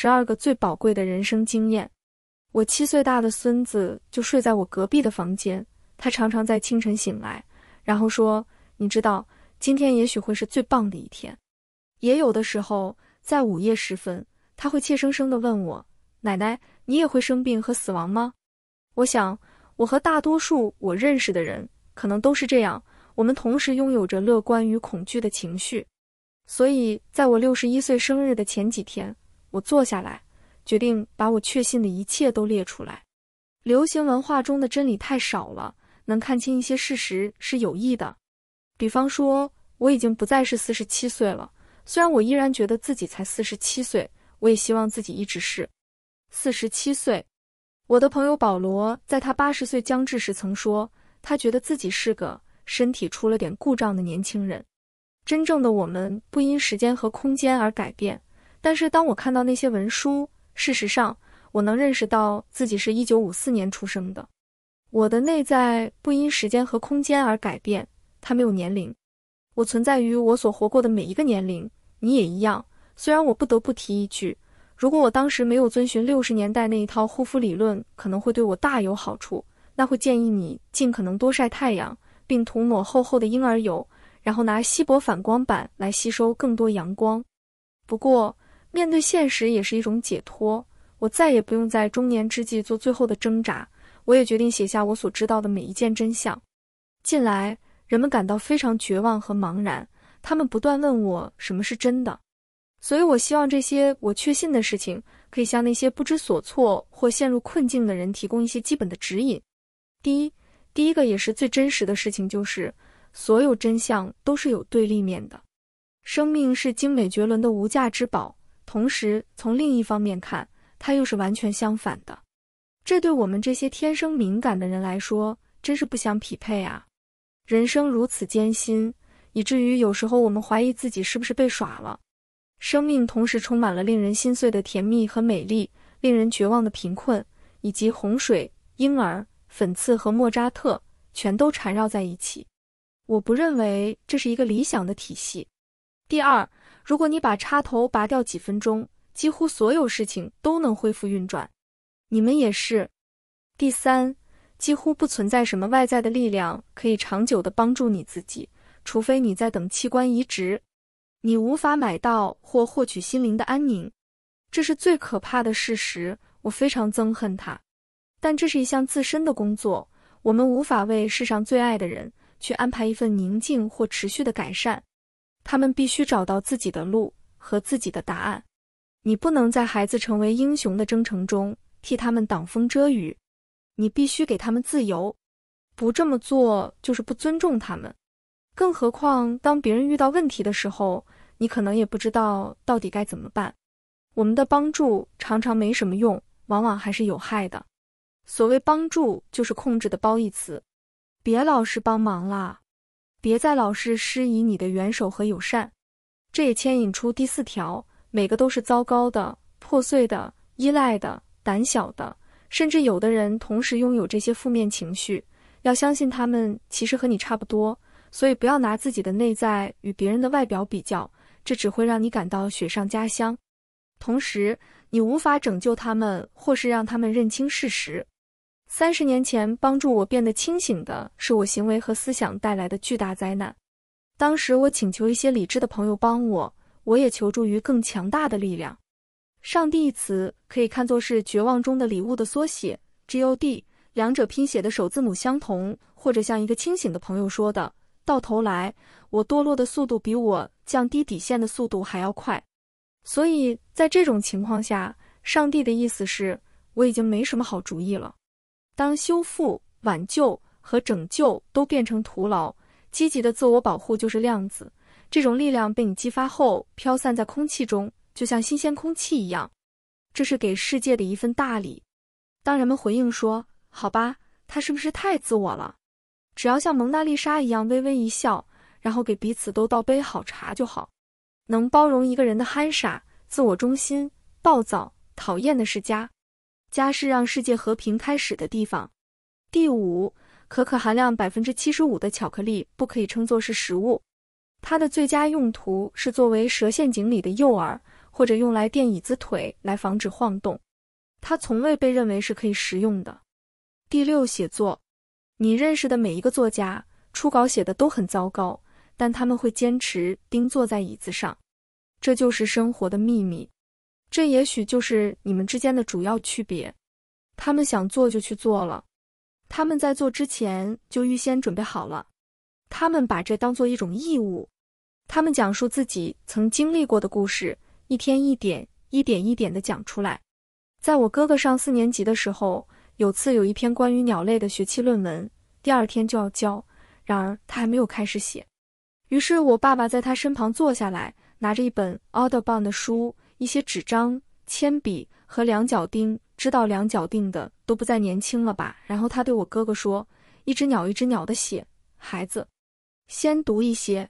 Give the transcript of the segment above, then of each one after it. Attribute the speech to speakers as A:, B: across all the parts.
A: 十二个最宝贵的人生经验。我七岁大的孙子就睡在我隔壁的房间，他常常在清晨醒来，然后说：“你知道，今天也许会是最棒的一天。”也有的时候，在午夜时分，他会怯生生地问我：“奶奶，你也会生病和死亡吗？”我想，我和大多数我认识的人可能都是这样，我们同时拥有着乐观与恐惧的情绪。所以，在我六十一岁生日的前几天。我坐下来，决定把我确信的一切都列出来。流行文化中的真理太少了，能看清一些事实是有益的。比方说，我已经不再是四十七岁了，虽然我依然觉得自己才四十七岁，我也希望自己一直是四十七岁。我的朋友保罗在他八十岁将至时曾说，他觉得自己是个身体出了点故障的年轻人。真正的我们不因时间和空间而改变。但是当我看到那些文书，事实上，我能认识到自己是一九五四年出生的。我的内在不因时间和空间而改变，它没有年龄。我存在于我所活过的每一个年龄，你也一样。虽然我不得不提一句，如果我当时没有遵循六十年代那一套护肤理论，可能会对我大有好处。那会建议你尽可能多晒太阳，并涂抹厚厚的婴儿油，然后拿锡箔反光板来吸收更多阳光。不过。面对现实也是一种解脱。我再也不用在中年之际做最后的挣扎。我也决定写下我所知道的每一件真相。近来，人们感到非常绝望和茫然。他们不断问我什么是真的，所以我希望这些我确信的事情可以向那些不知所措或陷入困境的人提供一些基本的指引。第一，第一个也是最真实的事情就是，所有真相都是有对立面的。生命是精美绝伦的无价之宝。同时，从另一方面看，它又是完全相反的。这对我们这些天生敏感的人来说，真是不相匹配啊！人生如此艰辛，以至于有时候我们怀疑自己是不是被耍了。生命同时充满了令人心碎的甜蜜和美丽，令人绝望的贫困，以及洪水、婴儿、粉刺和莫扎特，全都缠绕在一起。我不认为这是一个理想的体系。第二。如果你把插头拔掉几分钟，几乎所有事情都能恢复运转。你们也是。第三，几乎不存在什么外在的力量可以长久的帮助你自己，除非你在等器官移植。你无法买到或获取心灵的安宁，这是最可怕的事实。我非常憎恨它，但这是一项自身的工作。我们无法为世上最爱的人去安排一份宁静或持续的改善。他们必须找到自己的路和自己的答案。你不能在孩子成为英雄的征程中替他们挡风遮雨。你必须给他们自由。不这么做就是不尊重他们。更何况，当别人遇到问题的时候，你可能也不知道到底该怎么办。我们的帮助常常没什么用，往往还是有害的。所谓帮助，就是控制的褒义词。别老是帮忙啦。别再老是施以你的援手和友善，这也牵引出第四条，每个都是糟糕的、破碎的、依赖的、胆小的，甚至有的人同时拥有这些负面情绪。要相信他们其实和你差不多，所以不要拿自己的内在与别人的外表比较，这只会让你感到雪上加霜。同时，你无法拯救他们，或是让他们认清事实。三十年前，帮助我变得清醒的是我行为和思想带来的巨大灾难。当时我请求一些理智的朋友帮我，我也求助于更强大的力量。上帝一词可以看作是绝望中的礼物的缩写，G O D，两者拼写的首字母相同，或者像一个清醒的朋友说的，到头来我堕落的速度比我降低底线的速度还要快。所以在这种情况下，上帝的意思是，我已经没什么好主意了。当修复、挽救和拯救都变成徒劳，积极的自我保护就是量子。这种力量被你激发后，飘散在空气中，就像新鲜空气一样。这是给世界的一份大礼。当人们回应说：“好吧，他是不是太自我了？”只要像蒙娜丽莎一样微微一笑，然后给彼此都倒杯好茶就好。能包容一个人的憨傻、自我中心、暴躁、讨厌的是家。家是让世界和平开始的地方。第五，可可含量百分之七十五的巧克力不可以称作是食物，它的最佳用途是作为蛇陷阱里的诱饵，或者用来垫椅子腿来防止晃动。它从未被认为是可以食用的。第六，写作，你认识的每一个作家，初稿写的都很糟糕，但他们会坚持盯坐在椅子上，这就是生活的秘密。这也许就是你们之间的主要区别。他们想做就去做了，他们在做之前就预先准备好了。他们把这当做一种义务。他们讲述自己曾经历过的故事，一天一点，一点一点地讲出来。在我哥哥上四年级的时候，有次有一篇关于鸟类的学期论文，第二天就要交，然而他还没有开始写。于是我爸爸在他身旁坐下来，拿着一本 Audubon 的书。一些纸张、铅笔和两角钉，知道两角钉的都不再年轻了吧？然后他对我哥哥说：“一只鸟，一只鸟的写，孩子，先读一些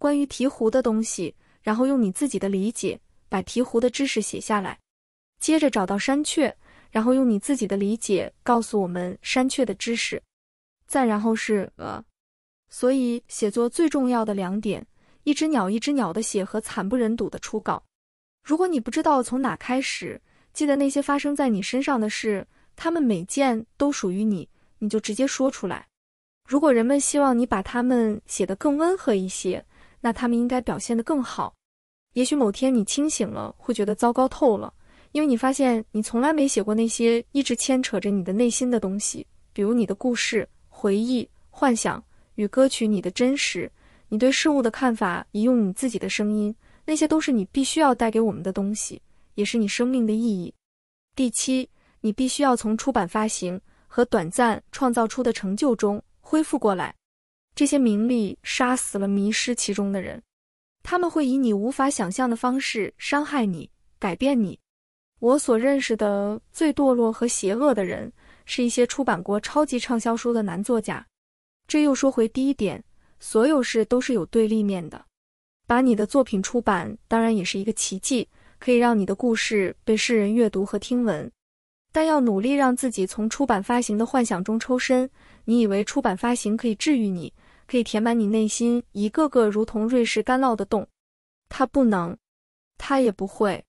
A: 关于鹈鹕的东西，然后用你自己的理解把鹈鹕的知识写下来。接着找到山雀，然后用你自己的理解告诉我们山雀的知识。再然后是呃，所以写作最重要的两点：一只鸟，一只鸟的写和惨不忍睹的初稿。”如果你不知道从哪开始，记得那些发生在你身上的事，他们每件都属于你，你就直接说出来。如果人们希望你把他们写得更温和一些，那他们应该表现得更好。也许某天你清醒了，会觉得糟糕透了，因为你发现你从来没写过那些一直牵扯着你的内心的东西，比如你的故事、回忆、幻想与歌曲，你的真实，你对事物的看法，以用你自己的声音。那些都是你必须要带给我们的东西，也是你生命的意义。第七，你必须要从出版发行和短暂创造出的成就中恢复过来。这些名利杀死了迷失其中的人，他们会以你无法想象的方式伤害你、改变你。我所认识的最堕落和邪恶的人，是一些出版过超级畅销书的男作家。这又说回第一点，所有事都是有对立面的。把你的作品出版，当然也是一个奇迹，可以让你的故事被世人阅读和听闻。但要努力让自己从出版发行的幻想中抽身。你以为出版发行可以治愈你，可以填满你内心一个个如同瑞士干酪的洞？它不能，它也不会。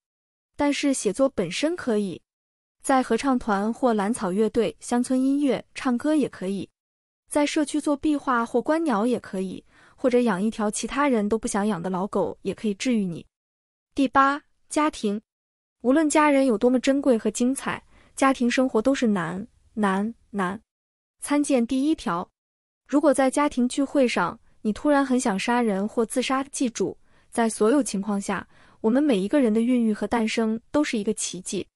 A: 但是写作本身可以，在合唱团或蓝草乐队、乡村音乐唱歌也可以，在社区做壁画或观鸟也可以。或者养一条其他人都不想养的老狗也可以治愈你。第八，家庭，无论家人有多么珍贵和精彩，家庭生活都是难难难。参见第一条。如果在家庭聚会上你突然很想杀人或自杀，记住，在所有情况下，我们每一个人的孕育和诞生都是一个奇迹。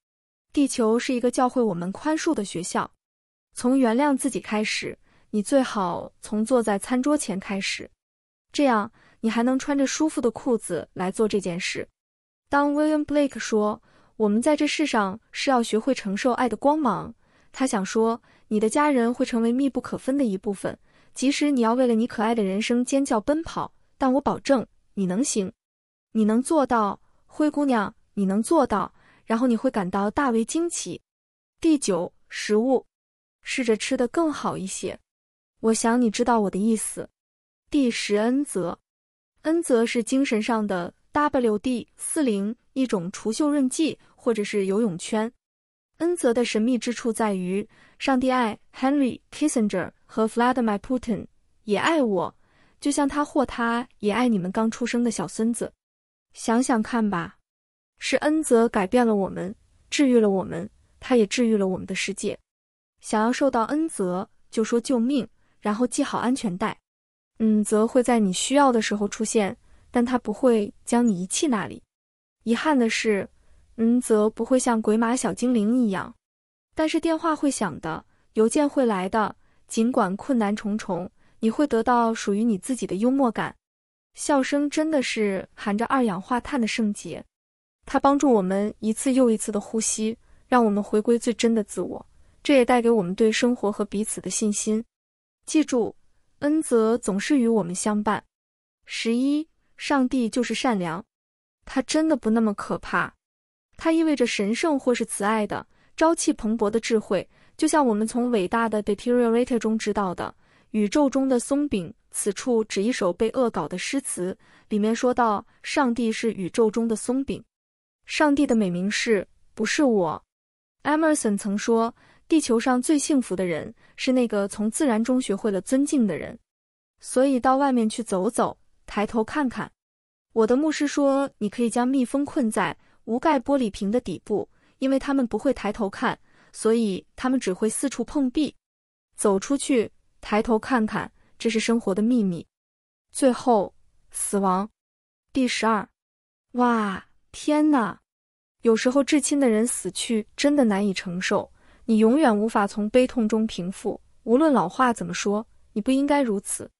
A: 地球是一个教会我们宽恕的学校，从原谅自己开始，你最好从坐在餐桌前开始。这样，你还能穿着舒服的裤子来做这件事。当 William Blake 说“我们在这世上是要学会承受爱的光芒”，他想说，你的家人会成为密不可分的一部分，即使你要为了你可爱的人生尖叫奔跑。但我保证，你能行，你能做到，灰姑娘，你能做到。然后你会感到大为惊奇。第九，食物，试着吃的更好一些。我想你知道我的意思。第十恩泽，恩泽是精神上的 W D 四零一种除锈润剂或者是游泳圈。恩泽的神秘之处在于，上帝爱 Henry Kissinger 和 Vladimir Putin，也爱我，就像他或他也爱你们刚出生的小孙子。想想看吧，是恩泽改变了我们，治愈了我们，他也治愈了我们的世界。想要受到恩泽，就说救命，然后系好安全带。嗯，则会在你需要的时候出现，但它不会将你遗弃那里。遗憾的是，嗯，则不会像鬼马小精灵一样，但是电话会响的，邮件会来的。尽管困难重重，你会得到属于你自己的幽默感。笑声真的是含着二氧化碳的圣洁，它帮助我们一次又一次的呼吸，让我们回归最真的自我。这也带给我们对生活和彼此的信心。记住。恩泽总是与我们相伴。十一，上帝就是善良，他真的不那么可怕。他意味着神圣或是慈爱的，朝气蓬勃的智慧，就像我们从伟大的 Deteriorator 中知道的，宇宙中的松饼。此处指一首被恶搞的诗词，里面说到：“上帝是宇宙中的松饼。”上帝的美名是不是我？Emerson 曾说。地球上最幸福的人是那个从自然中学会了尊敬的人，所以到外面去走走，抬头看看。我的牧师说，你可以将蜜蜂困在无盖玻璃瓶的底部，因为它们不会抬头看，所以它们只会四处碰壁。走出去，抬头看看，这是生活的秘密。最后，死亡。第十二，哇，天哪！有时候至亲的人死去，真的难以承受。你永远无法从悲痛中平复。无论老话怎么说，你不应该如此。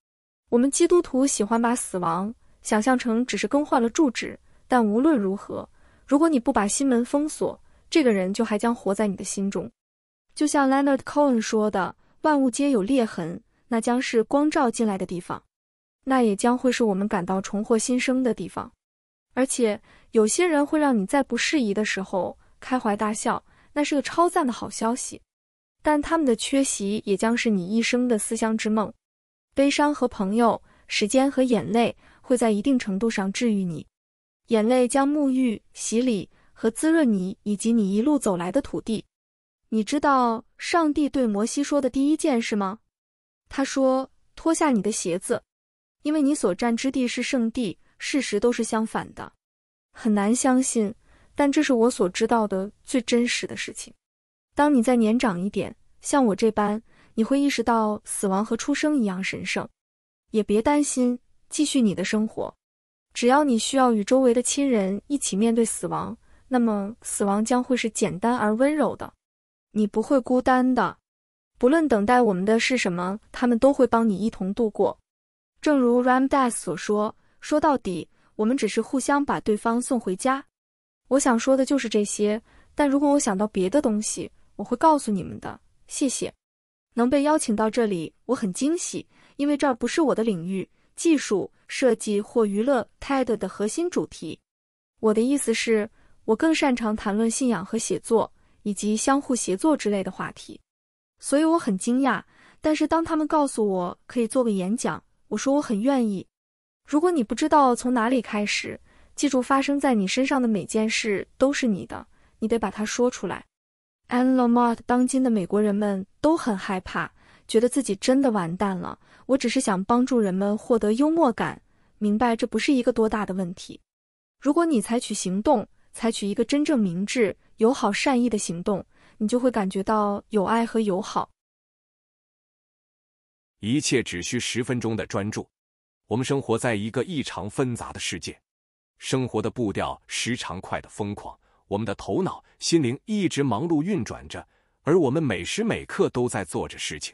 A: 我们基督徒喜欢把死亡想象成只是更换了住址，但无论如何，如果你不把心门封锁，这个人就还将活在你的心中。就像 Leonard Cohen 说的：“万物皆有裂痕，那将是光照进来的地方，那也将会是我们感到重获新生的地方。”而且，有些人会让你在不适宜的时候开怀大笑。那是个超赞的好消息，但他们的缺席也将是你一生的思乡之梦。悲伤和朋友，时间和眼泪会在一定程度上治愈你，眼泪将沐浴、洗礼和滋润你以及你一路走来的土地。你知道上帝对摩西说的第一件事吗？他说：“脱下你的鞋子，因为你所站之地是圣地。”事实都是相反的，很难相信。但这是我所知道的最真实的事情。当你再年长一点，像我这般，你会意识到死亡和出生一样神圣。也别担心，继续你的生活。只要你需要与周围的亲人一起面对死亡，那么死亡将会是简单而温柔的。你不会孤单的。不论等待我们的是什么，他们都会帮你一同度过。正如 Ramdas s 所说：“说到底，我们只是互相把对方送回家。”我想说的就是这些，但如果我想到别的东西，我会告诉你们的。谢谢，能被邀请到这里，我很惊喜，因为这儿不是我的领域，技术、设计或娱乐 TED 的核心主题。我的意思是，我更擅长谈论信仰和写作，以及相互协作之类的话题，所以我很惊讶。但是当他们告诉我可以做个演讲，我说我很愿意。如果你不知道从哪里开始，记住，发生在你身上的每件事都是你的，你得把它说出来。An Lamart，当今的美国人们都很害怕，觉得自己真的完蛋了。我只是想帮助人们获得幽默感，明白这不是一个多大的问题。如果你采取行动，采取一个真正明智、友好、善意的行动，你就会感觉到友爱和友好。
B: 一切只需十分钟的专注。我们生活在一个异常纷杂的世界。生活的步调时常快得疯狂，我们的头脑、心灵一直忙碌运转着，而我们每时每刻都在做着事情。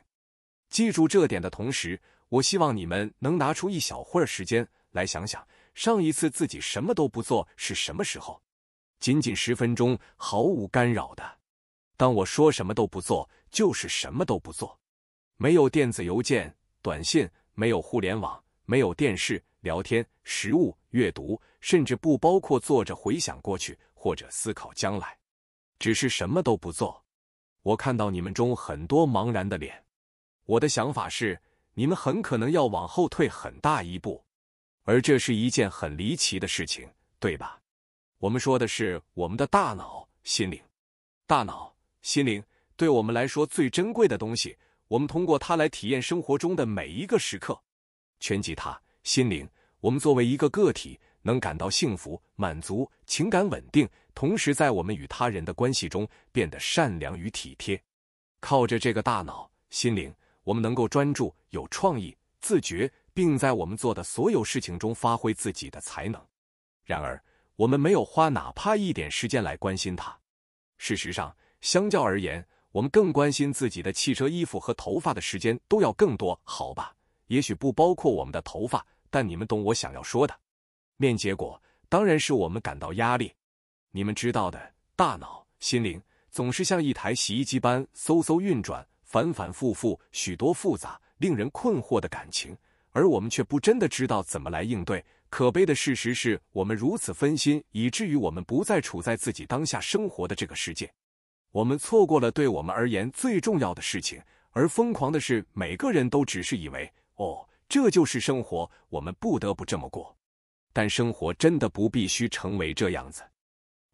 B: 记住这点的同时，我希望你们能拿出一小会儿时间来想想，上一次自己什么都不做是什么时候？仅仅十分钟，毫无干扰的。当我说什么都不做，就是什么都不做，没有电子邮件、短信，没有互联网，没有电视、聊天、食物、阅读。甚至不包括坐着回想过去或者思考将来，只是什么都不做。我看到你们中很多茫然的脸。我的想法是，你们很可能要往后退很大一步，而这是一件很离奇的事情，对吧？我们说的是我们的大脑、心灵。大脑、心灵对我们来说最珍贵的东西，我们通过它来体验生活中的每一个时刻。全吉他，心灵，我们作为一个个体。能感到幸福、满足、情感稳定，同时在我们与他人的关系中变得善良与体贴。靠着这个大脑、心灵，我们能够专注、有创意、自觉，并在我们做的所有事情中发挥自己的才能。然而，我们没有花哪怕一点时间来关心它。事实上，相较而言，我们更关心自己的汽车、衣服和头发的时间都要更多。好吧，也许不包括我们的头发，但你们懂我想要说的。面结果当然是我们感到压力。你们知道的，大脑、心灵总是像一台洗衣机般嗖嗖运转，反反复复，许多复杂、令人困惑的感情，而我们却不真的知道怎么来应对。可悲的事实是我们如此分心，以至于我们不再处在自己当下生活的这个世界。我们错过了对我们而言最重要的事情。而疯狂的是，每个人都只是以为，哦，这就是生活，我们不得不这么过。但生活真的不必须成为这样子。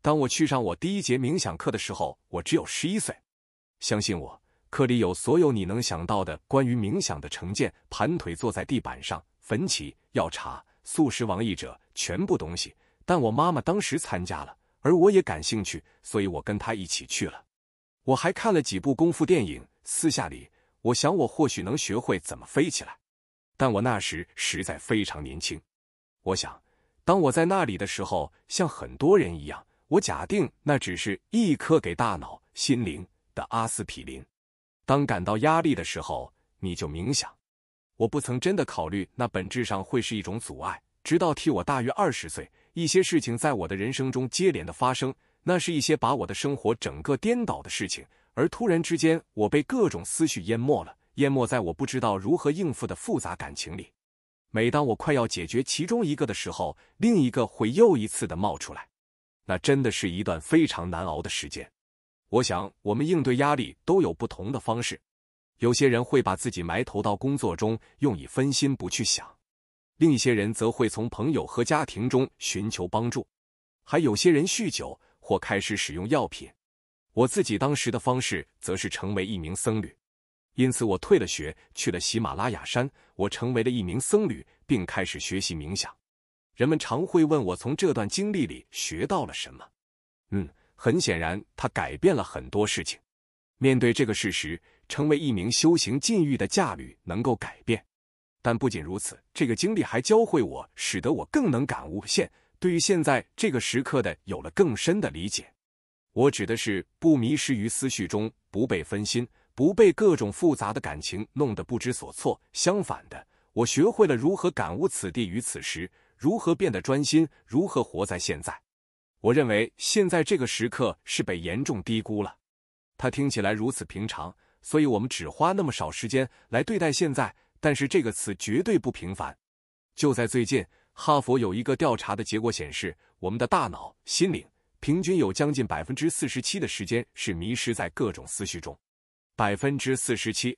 B: 当我去上我第一节冥想课的时候，我只有十一岁。相信我，课里有所有你能想到的关于冥想的成见：盘腿坐在地板上、焚起药茶、素食、王意者，全部东西。但我妈妈当时参加了，而我也感兴趣，所以我跟她一起去了。我还看了几部功夫电影。私下里，我想我或许能学会怎么飞起来，但我那时实在非常年轻。我想。当我在那里的时候，像很多人一样，我假定那只是一颗给大脑、心灵的阿司匹林。当感到压力的时候，你就冥想。我不曾真的考虑那本质上会是一种阻碍，直到替我大约二十岁，一些事情在我的人生中接连的发生。那是一些把我的生活整个颠倒的事情，而突然之间，我被各种思绪淹没了，淹没在我不知道如何应付的复杂感情里。每当我快要解决其中一个的时候，另一个会又一次的冒出来，那真的是一段非常难熬的时间。我想，我们应对压力都有不同的方式。有些人会把自己埋头到工作中，用以分心不去想；另一些人则会从朋友和家庭中寻求帮助；还有些人酗酒或开始使用药品。我自己当时的方式，则是成为一名僧侣。因此，我退了学，去了喜马拉雅山。我成为了一名僧侣，并开始学习冥想。人们常会问我，从这段经历里学到了什么？嗯，很显然，它改变了很多事情。面对这个事实，成为一名修行禁欲的驾旅能够改变。但不仅如此，这个经历还教会我，使得我更能感悟现对于现在这个时刻的有了更深的理解。我指的是不迷失于思绪中，不被分心。不被各种复杂的感情弄得不知所措。相反的，我学会了如何感悟此地与此时，如何变得专心，如何活在现在。我认为现在这个时刻是被严重低估了。它听起来如此平常，所以我们只花那么少时间来对待现在。但是这个词绝对不平凡。就在最近，哈佛有一个调查的结果显示，我们的大脑心灵平均有将近百分之四十七的时间是迷失在各种思绪中。百分之四十七。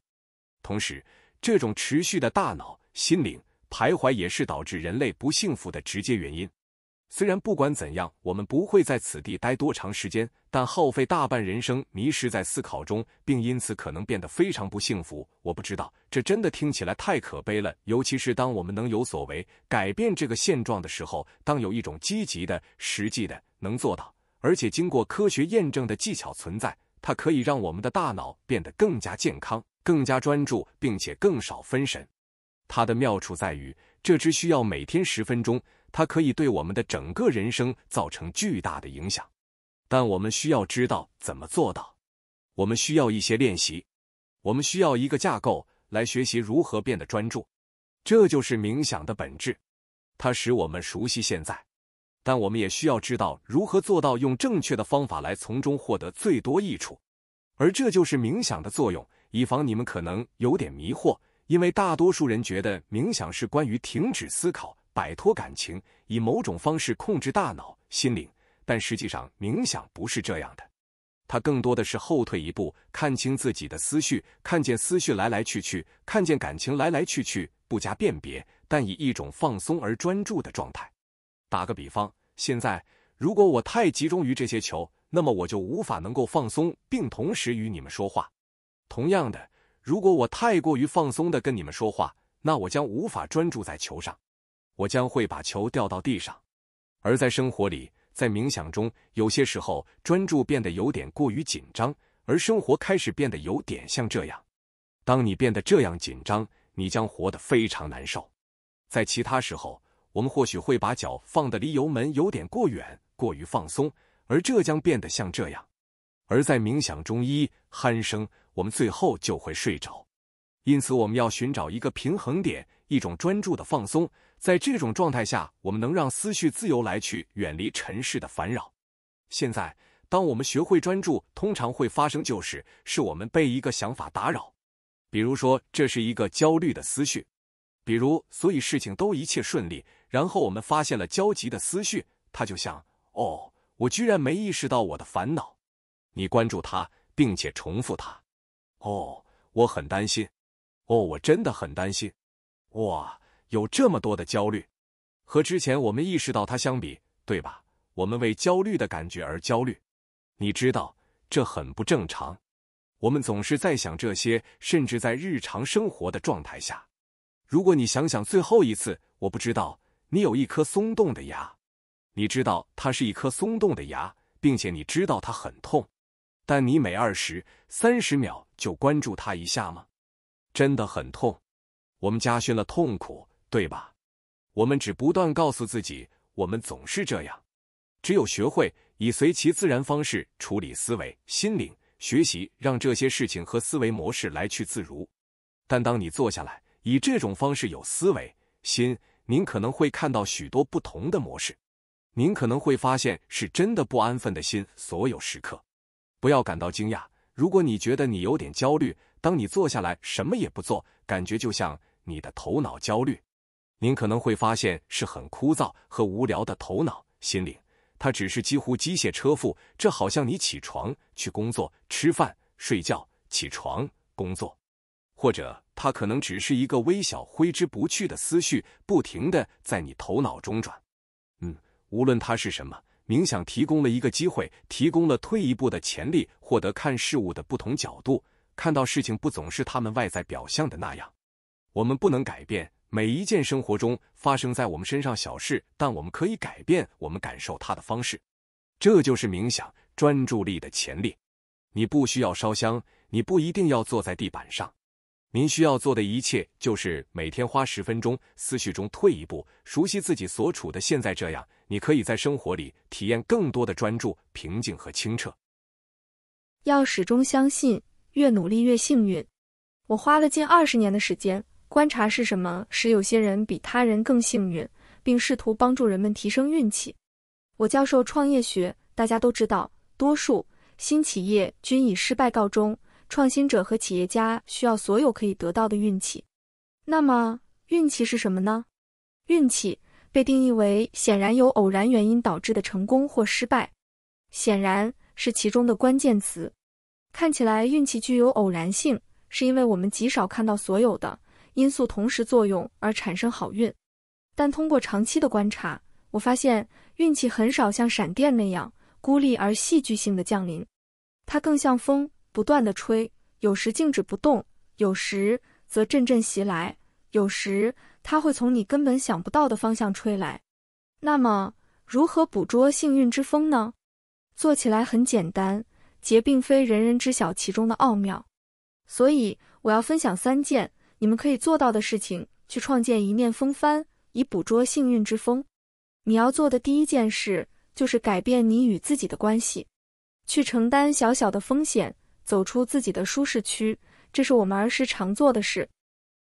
B: 同时，这种持续的大脑心灵徘徊也是导致人类不幸福的直接原因。虽然不管怎样，我们不会在此地待多长时间，但耗费大半人生迷失在思考中，并因此可能变得非常不幸福。我不知道，这真的听起来太可悲了。尤其是当我们能有所为，改变这个现状的时候，当有一种积极的、实际的、能做到，而且经过科学验证的技巧存在。它可以让我们的大脑变得更加健康、更加专注，并且更少分神。它的妙处在于，这只需要每天十分钟，它可以对我们的整个人生造成巨大的影响。但我们需要知道怎么做到，我们需要一些练习，我们需要一个架构来学习如何变得专注。这就是冥想的本质，它使我们熟悉现在。但我们也需要知道如何做到用正确的方法来从中获得最多益处，而这就是冥想的作用，以防你们可能有点迷惑，因为大多数人觉得冥想是关于停止思考、摆脱感情、以某种方式控制大脑心灵，但实际上冥想不是这样的，它更多的是后退一步，看清自己的思绪，看见思绪来来去去，看见感情来来去去，不加辨别，但以一种放松而专注的状态。打个比方，现在如果我太集中于这些球，那么我就无法能够放松，并同时与你们说话。同样的，如果我太过于放松的跟你们说话，那我将无法专注在球上，我将会把球掉到地上。而在生活里，在冥想中，有些时候专注变得有点过于紧张，而生活开始变得有点像这样。当你变得这样紧张，你将活得非常难受。在其他时候，我们或许会把脚放得离油门有点过远，过于放松，而这将变得像这样。而在冥想中，一鼾声，我们最后就会睡着。因此，我们要寻找一个平衡点，一种专注的放松。在这种状态下，我们能让思绪自由来去，远离尘世的烦扰。现在，当我们学会专注，通常会发生就是，是我们被一个想法打扰，比如说这是一个焦虑的思绪，比如，所以事情都一切顺利。然后我们发现了焦急的思绪，他就像哦，我居然没意识到我的烦恼。你关注他，并且重复他。哦，我很担心。哦，我真的很担心。哇，有这么多的焦虑，和之前我们意识到他相比，对吧？我们为焦虑的感觉而焦虑。你知道，这很不正常。我们总是在想这些，甚至在日常生活的状态下。如果你想想最后一次，我不知道。你有一颗松动的牙，你知道它是一颗松动的牙，并且你知道它很痛，但你每二十、三十秒就关注它一下吗？真的很痛，我们加训了痛苦，对吧？我们只不断告诉自己，我们总是这样。只有学会以随其自然方式处理思维、心灵、学习，让这些事情和思维模式来去自如。但当你坐下来，以这种方式有思维、心。您可能会看到许多不同的模式，您可能会发现是真的不安分的心，所有时刻，不要感到惊讶。如果你觉得你有点焦虑，当你坐下来什么也不做，感觉就像你的头脑焦虑。您可能会发现是很枯燥和无聊的头脑心灵，它只是几乎机械车夫，这好像你起床去工作、吃饭、睡觉、起床、工作。或者它可能只是一个微小、挥之不去的思绪，不停的在你头脑中转。嗯，无论它是什么，冥想提供了一个机会，提供了退一步的潜力，获得看事物的不同角度，看到事情不总是他们外在表象的那样。我们不能改变每一件生活中发生在我们身上小事，但我们可以改变我们感受它的方式。这就是冥想专注力的潜力。你不需要烧香，你不一定要坐在地板上。您需要做的一切就是每天花十分钟，思绪中退一步，熟悉自己所处的现在这样。你可以在生活里体验更多的专注、平静和清澈。
A: 要始终相信，越努力越幸运。我花了近二十年的时间，观察是什么使有些人比他人更幸运，并试图帮助人们提升运气。我教授创业学，大家都知道，多数新企业均以失败告终。创新者和企业家需要所有可以得到的运气。那么，运气是什么呢？运气被定义为显然由偶然原因导致的成功或失败，显然是其中的关键词。看起来运气具有偶然性，是因为我们极少看到所有的因素同时作用而产生好运。但通过长期的观察，我发现运气很少像闪电那样孤立而戏剧性的降临，它更像风。不断的吹，有时静止不动，有时则阵阵袭来，有时它会从你根本想不到的方向吹来。那么，如何捕捉幸运之风呢？做起来很简单，结并非人人知晓其中的奥妙，所以我要分享三件你们可以做到的事情，去创建一面风帆，以捕捉幸运之风。你要做的第一件事就是改变你与自己的关系，去承担小小的风险。走出自己的舒适区，这是我们儿时常做的事。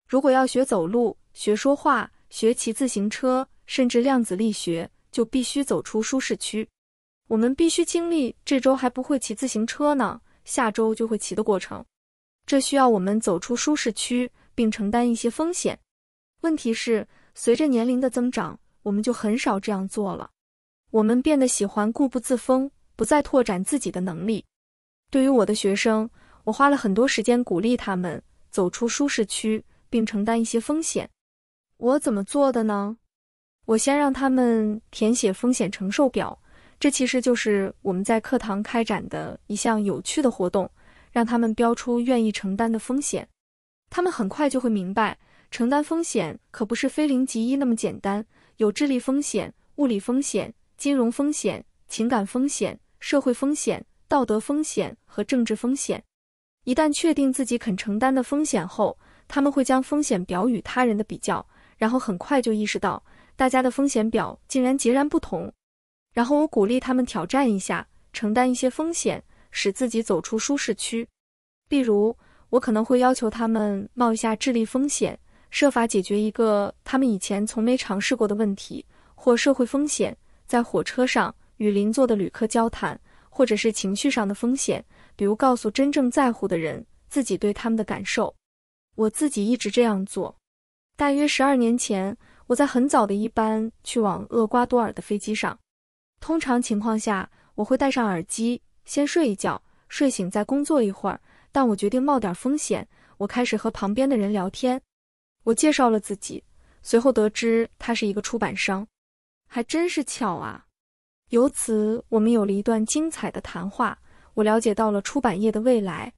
A: 如果要学走路、学说话、学骑自行车，甚至量子力学，就必须走出舒适区。我们必须经历这周还不会骑自行车呢，下周就会骑的过程。这需要我们走出舒适区，并承担一些风险。问题是，随着年龄的增长，我们就很少这样做了。我们变得喜欢固步自封，不再拓展自己的能力。对于我的学生，我花了很多时间鼓励他们走出舒适区，并承担一些风险。我怎么做的呢？我先让他们填写风险承受表，这其实就是我们在课堂开展的一项有趣的活动，让他们标出愿意承担的风险。他们很快就会明白，承担风险可不是非零即一那么简单。有智力风险、物理风险、金融风险、情感风险、社会风险。道德风险和政治风险。一旦确定自己肯承担的风险后，他们会将风险表与他人的比较，然后很快就意识到大家的风险表竟然截然不同。然后我鼓励他们挑战一下，承担一些风险，使自己走出舒适区。例如，我可能会要求他们冒一下智力风险，设法解决一个他们以前从没尝试过的问题，或社会风险，在火车上与邻座的旅客交谈。或者是情绪上的风险，比如告诉真正在乎的人自己对他们的感受。我自己一直这样做。大约十二年前，我在很早的一班去往厄瓜多尔的飞机上。通常情况下，我会戴上耳机，先睡一觉，睡醒再工作一会儿。但我决定冒点风险，我开始和旁边的人聊天。我介绍了自己，随后得知他是一个出版商，还真是巧啊。由此，我们有了一段精彩的谈话。我了解到了出版业的未来。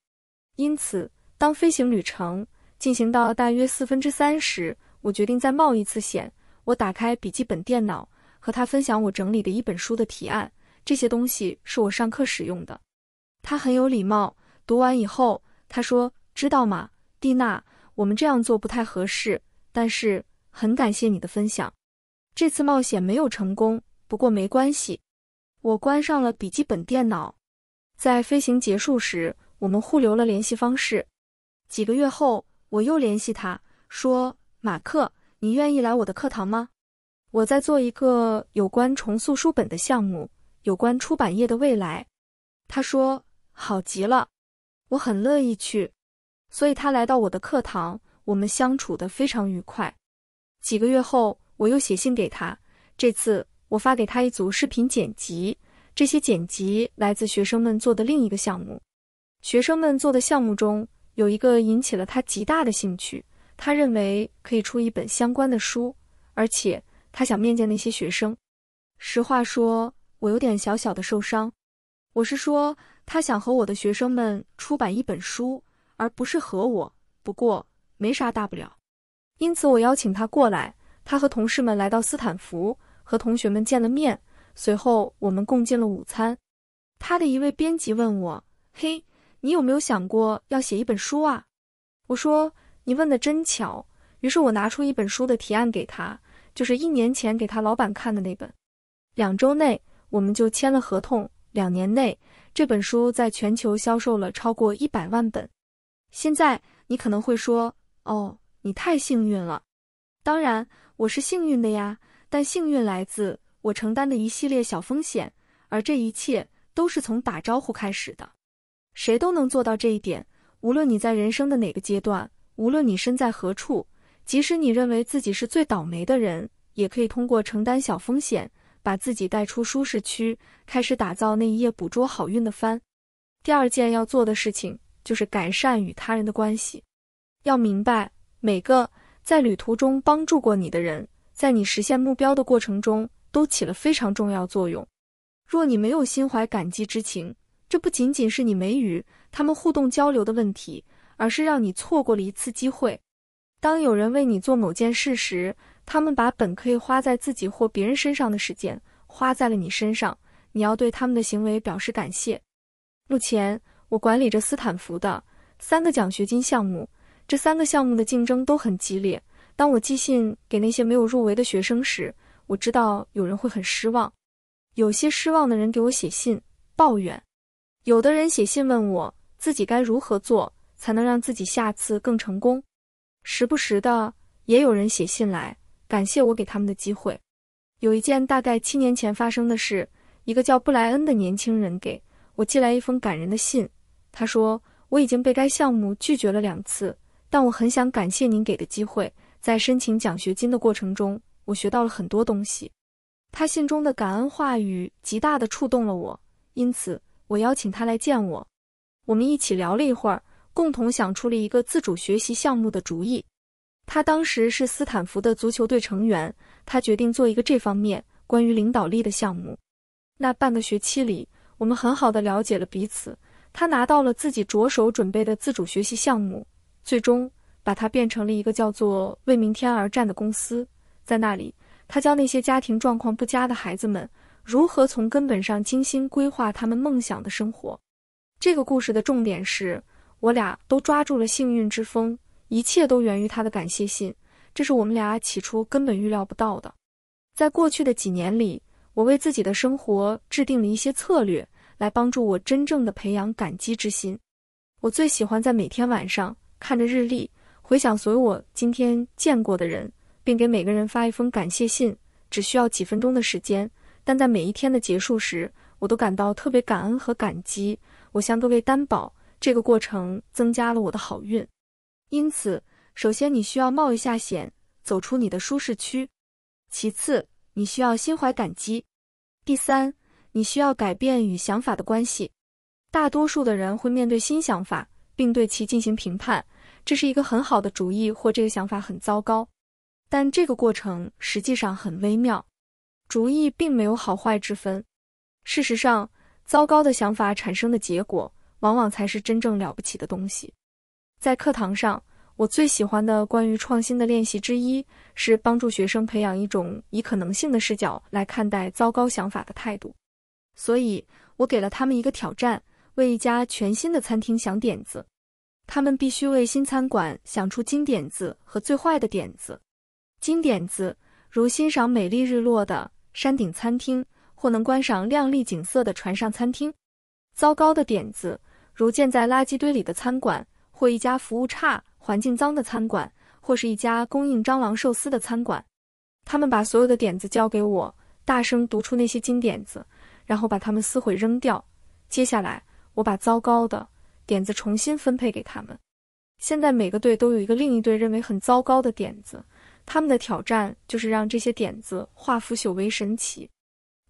A: 因此，当飞行旅程进行到大约四分之三时，我决定再冒一次险。我打开笔记本电脑，和他分享我整理的一本书的提案。这些东西是我上课使用的。他很有礼貌。读完以后，他说：“知道吗，蒂娜，我们这样做不太合适，但是很感谢你的分享。”这次冒险没有成功，不过没关系。我关上了笔记本电脑，在飞行结束时，我们互留了联系方式。几个月后，我又联系他，说：“马克，你愿意来我的课堂吗？我在做一个有关重塑书本的项目，有关出版业的未来。”他说：“好极了，我很乐意去。”所以他来到我的课堂，我们相处得非常愉快。几个月后，我又写信给他，这次。我发给他一组视频剪辑，这些剪辑来自学生们做的另一个项目。学生们做的项目中有一个引起了他极大的兴趣，他认为可以出一本相关的书，而且他想面见那些学生。实话说，我有点小小的受伤。我是说，他想和我的学生们出版一本书，而不是和我。不过没啥大不了。因此，我邀请他过来。他和同事们来到斯坦福。和同学们见了面，随后我们共进了午餐。他的一位编辑问我：“嘿，你有没有想过要写一本书啊？”我说：“你问的真巧。”于是，我拿出一本书的提案给他，就是一年前给他老板看的那本。两周内我们就签了合同。两年内，这本书在全球销售了超过一百万本。现在你可能会说：“哦，你太幸运了。”当然，我是幸运的呀。但幸运来自我承担的一系列小风险，而这一切都是从打招呼开始的。谁都能做到这一点，无论你在人生的哪个阶段，无论你身在何处，即使你认为自己是最倒霉的人，也可以通过承担小风险，把自己带出舒适区，开始打造那一页捕捉好运的帆。第二件要做的事情就是改善与他人的关系。要明白，每个在旅途中帮助过你的人。在你实现目标的过程中，都起了非常重要作用。若你没有心怀感激之情，这不仅仅是你没与他们互动交流的问题，而是让你错过了一次机会。当有人为你做某件事时，他们把本可以花在自己或别人身上的时间花在了你身上，你要对他们的行为表示感谢。目前，我管理着斯坦福的三个奖学金项目，这三个项目的竞争都很激烈。当我寄信给那些没有入围的学生时，我知道有人会很失望。有些失望的人给我写信抱怨，有的人写信问我自己该如何做才能让自己下次更成功。时不时的也有人写信来感谢我给他们的机会。有一件大概七年前发生的事，一个叫布莱恩的年轻人给我寄来一封感人的信。他说：“我已经被该项目拒绝了两次，但我很想感谢您给的机会。”在申请奖学金的过程中，我学到了很多东西。他信中的感恩话语极大地触动了我，因此我邀请他来见我。我们一起聊了一会儿，共同想出了一个自主学习项目的主意。他当时是斯坦福的足球队成员，他决定做一个这方面关于领导力的项目。那半个学期里，我们很好的了解了彼此。他拿到了自己着手准备的自主学习项目，最终。把它变成了一个叫做“为明天而战”的公司，在那里，他教那些家庭状况不佳的孩子们如何从根本上精心规划他们梦想的生活。这个故事的重点是我俩都抓住了幸运之风，一切都源于他的感谢信，这是我们俩起初根本预料不到的。在过去的几年里，我为自己的生活制定了一些策略，来帮助我真正的培养感激之心。我最喜欢在每天晚上看着日历。回想所有我今天见过的人，并给每个人发一封感谢信，只需要几分钟的时间。但在每一天的结束时，我都感到特别感恩和感激。我向各位担保，这个过程增加了我的好运。因此，首先你需要冒一下险，走出你的舒适区；其次，你需要心怀感激；第三，你需要改变与想法的关系。大多数的人会面对新想法，并对其进行评判。这是一个很好的主意，或这个想法很糟糕，但这个过程实际上很微妙。主意并没有好坏之分。事实上，糟糕的想法产生的结果，往往才是真正了不起的东西。在课堂上，我最喜欢的关于创新的练习之一，是帮助学生培养一种以可能性的视角来看待糟糕想法的态度。所以，我给了他们一个挑战，为一家全新的餐厅想点子。他们必须为新餐馆想出金点子和最坏的点子。金点子如欣赏美丽日落的山顶餐厅，或能观赏亮丽景色的船上餐厅。糟糕的点子如建在垃圾堆里的餐馆，或一家服务差、环境脏的餐馆，或是一家供应蟑螂寿司的餐馆。他们把所有的点子交给我，大声读出那些金点子，然后把它们撕毁扔掉。接下来，我把糟糕的。点子重新分配给他们。现在每个队都有一个另一队认为很糟糕的点子，他们的挑战就是让这些点子化腐朽为神奇。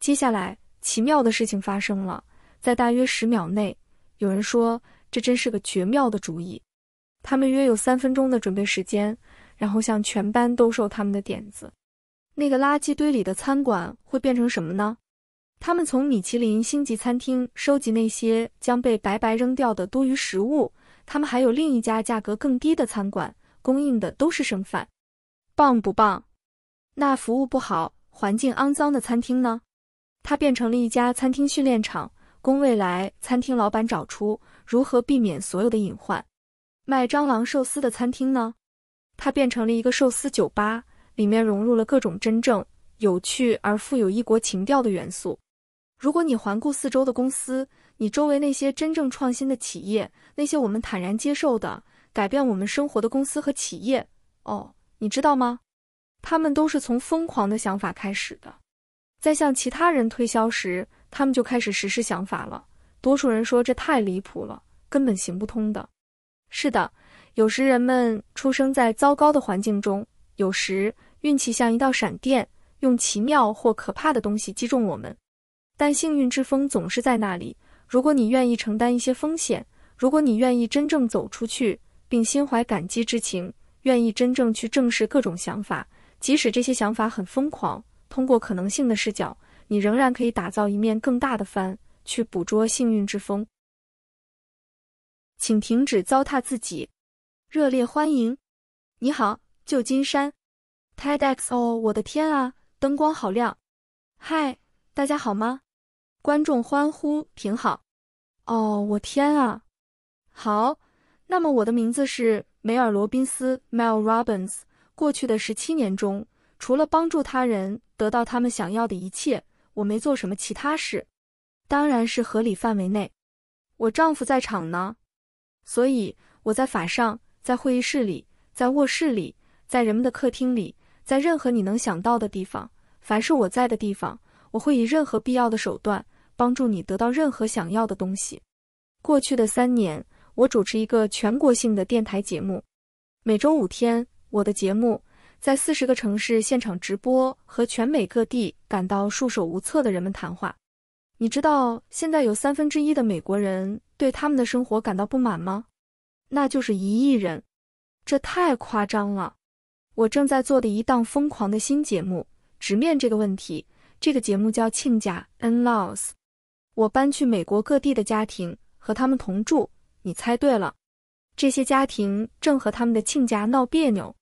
A: 接下来，奇妙的事情发生了，在大约十秒内，有人说：“这真是个绝妙的主意。”他们约有三分钟的准备时间，然后向全班兜售他们的点子。那个垃圾堆里的餐馆会变成什么呢？他们从米其林星级餐厅收集那些将被白白扔掉的多余食物。他们还有另一家价格更低的餐馆，供应的都是剩饭，棒不棒？那服务不好、环境肮脏的餐厅呢？它变成了一家餐厅训练场，供未来餐厅老板找出如何避免所有的隐患。卖蟑螂寿司的餐厅呢？它变成了一个寿司酒吧，里面融入了各种真正有趣而富有异国情调的元素。如果你环顾四周的公司，你周围那些真正创新的企业，那些我们坦然接受的、改变我们生活的公司和企业，哦，你知道吗？他们都是从疯狂的想法开始的，在向其他人推销时，他们就开始实施想法了。多数人说这太离谱了，根本行不通的。是的，有时人们出生在糟糕的环境中，有时运气像一道闪电，用奇妙或可怕的东西击中我们。但幸运之风总是在那里。如果你愿意承担一些风险，如果你愿意真正走出去，并心怀感激之情，愿意真正去正视各种想法，即使这些想法很疯狂，通过可能性的视角，你仍然可以打造一面更大的帆，去捕捉幸运之风。请停止糟蹋自己。热烈欢迎，你好，旧金山，TEDx 哦，我的天啊，灯光好亮。嗨，大家好吗？观众欢呼，挺好。哦，我天啊！好，那么我的名字是梅尔·罗宾斯 （Mel Robbins）。过去的十七年中，除了帮助他人得到他们想要的一切，我没做什么其他事。当然是合理范围内。我丈夫在场呢，所以我在法上，在会议室里，在卧室里，在人们的客厅里，在任何你能想到的地方。凡是我在的地方，我会以任何必要的手段。帮助你得到任何想要的东西。过去的三年，我主持一个全国性的电台节目，每周五天，我的节目在四十个城市现场直播，和全美各地感到束手无策的人们谈话。你知道现在有三分之一的美国人对他们的生活感到不满吗？那就是一亿人，这太夸张了。我正在做的一档疯狂的新节目，直面这个问题。这个节目叫《亲家》，N Laws。我搬去美国各地的家庭和他们同住，你猜对了，这些家庭正和他们的亲家闹别扭。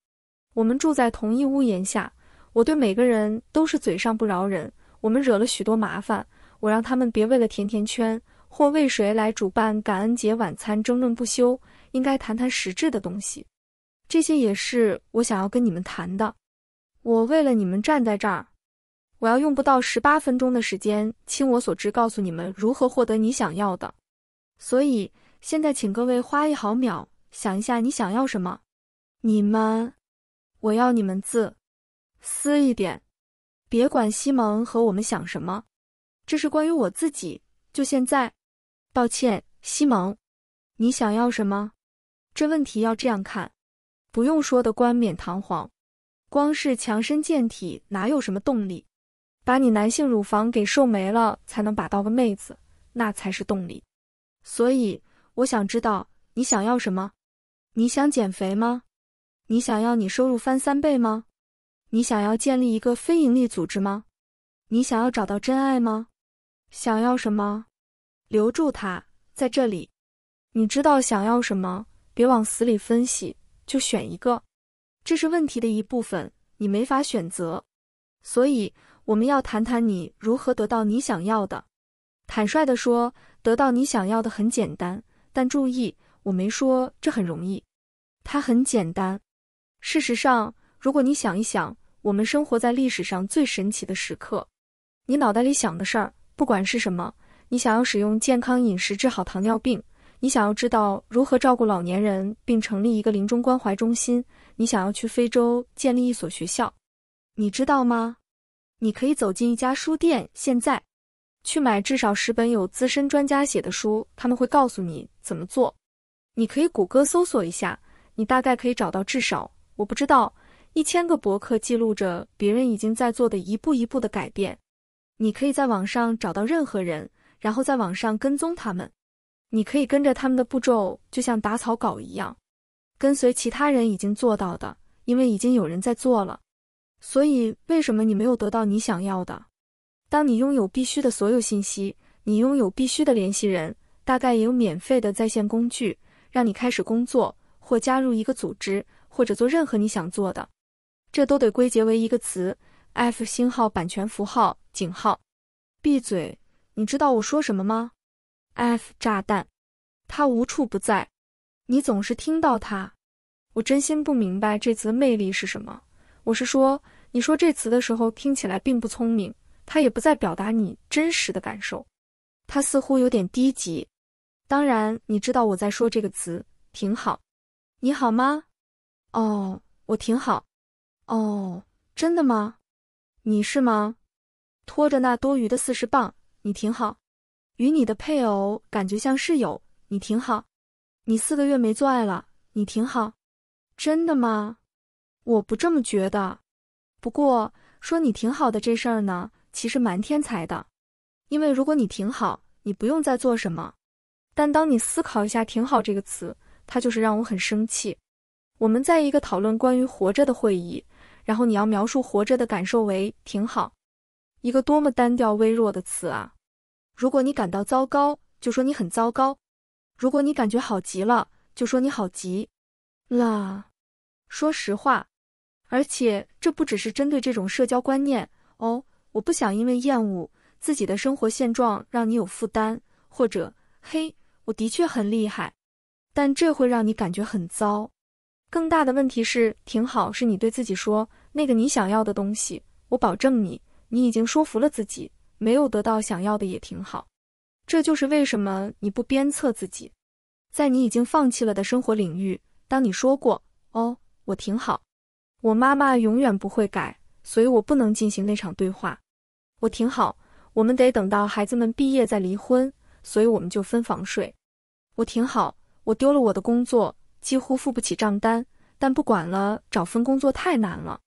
A: 我们住在同一屋檐下，我对每个人都是嘴上不饶人，我们惹了许多麻烦。我让他们别为了甜甜圈或为谁来主办感恩节晚餐争论不休，应该谈谈实质的东西。这些也是我想要跟你们谈的。我为了你们站在这儿。我要用不到十八分钟的时间，倾我所知告诉你们如何获得你想要的。所以现在，请各位花一毫秒想一下你想要什么。你们，我要你们自私一点，别管西蒙和我们想什么，这是关于我自己。就现在，抱歉，西蒙，你想要什么？这问题要这样看，不用说的冠冕堂皇，光是强身健体哪有什么动力？把你男性乳房给瘦没了，才能把到个妹子，那才是动力。所以，我想知道你想要什么？你想减肥吗？你想要你收入翻三倍吗？你想要建立一个非盈利组织吗？你想要找到真爱吗？想要什么？留住他在这里。你知道想要什么？别往死里分析，就选一个。这是问题的一部分，你没法选择，所以。我们要谈谈你如何得到你想要的。坦率的说，得到你想要的很简单，但注意，我没说这很容易，它很简单。事实上，如果你想一想，我们生活在历史上最神奇的时刻。你脑袋里想的事儿，不管是什么，你想要使用健康饮食治好糖尿病，你想要知道如何照顾老年人并成立一个临终关怀中心，你想要去非洲建立一所学校，你知道吗？你可以走进一家书店，现在去买至少十本有资深专家写的书，他们会告诉你怎么做。你可以谷歌搜索一下，你大概可以找到至少，我不知道一千个博客记录着别人已经在做的一步一步的改变。你可以在网上找到任何人，然后在网上跟踪他们。你可以跟着他们的步骤，就像打草稿一样，跟随其他人已经做到的，因为已经有人在做了。所以，为什么你没有得到你想要的？当你拥有必须的所有信息，你拥有必须的联系人，大概也有免费的在线工具，让你开始工作或加入一个组织，或者做任何你想做的。这都得归结为一个词：f 星号版权符号井号。闭嘴！你知道我说什么吗？f 炸弹，它无处不在，你总是听到它。我真心不明白这词的魅力是什么。我是说，你说这词的时候听起来并不聪明，它也不再表达你真实的感受，它似乎有点低级。当然，你知道我在说这个词挺好。你好吗？哦，我挺好。哦，真的吗？你是吗？拖着那多余的四十磅，你挺好。与你的配偶感觉像室友，你挺好。你四个月没做爱了，你挺好。真的吗？我不这么觉得，不过说你挺好的这事儿呢，其实蛮天才的。因为如果你挺好，你不用再做什么。但当你思考一下“挺好”这个词，它就是让我很生气。我们在一个讨论关于活着的会议，然后你要描述活着的感受为“挺好”，一个多么单调、微弱的词啊！如果你感到糟糕，就说你很糟糕；如果你感觉好极了，就说你好极了。说实话。而且这不只是针对这种社交观念哦。我不想因为厌恶自己的生活现状让你有负担，或者嘿，我的确很厉害，但这会让你感觉很糟。更大的问题是，挺好是你对自己说那个你想要的东西。我保证你，你已经说服了自己，没有得到想要的也挺好。这就是为什么你不鞭策自己，在你已经放弃了的生活领域。当你说过哦，我挺好。我妈妈永远不会改，所以我不能进行那场对话。我挺好，我们得等到孩子们毕业再离婚，所以我们就分房睡。我挺好，我丢了我的工作，几乎付不起账单，但不管了，找份工作太难了。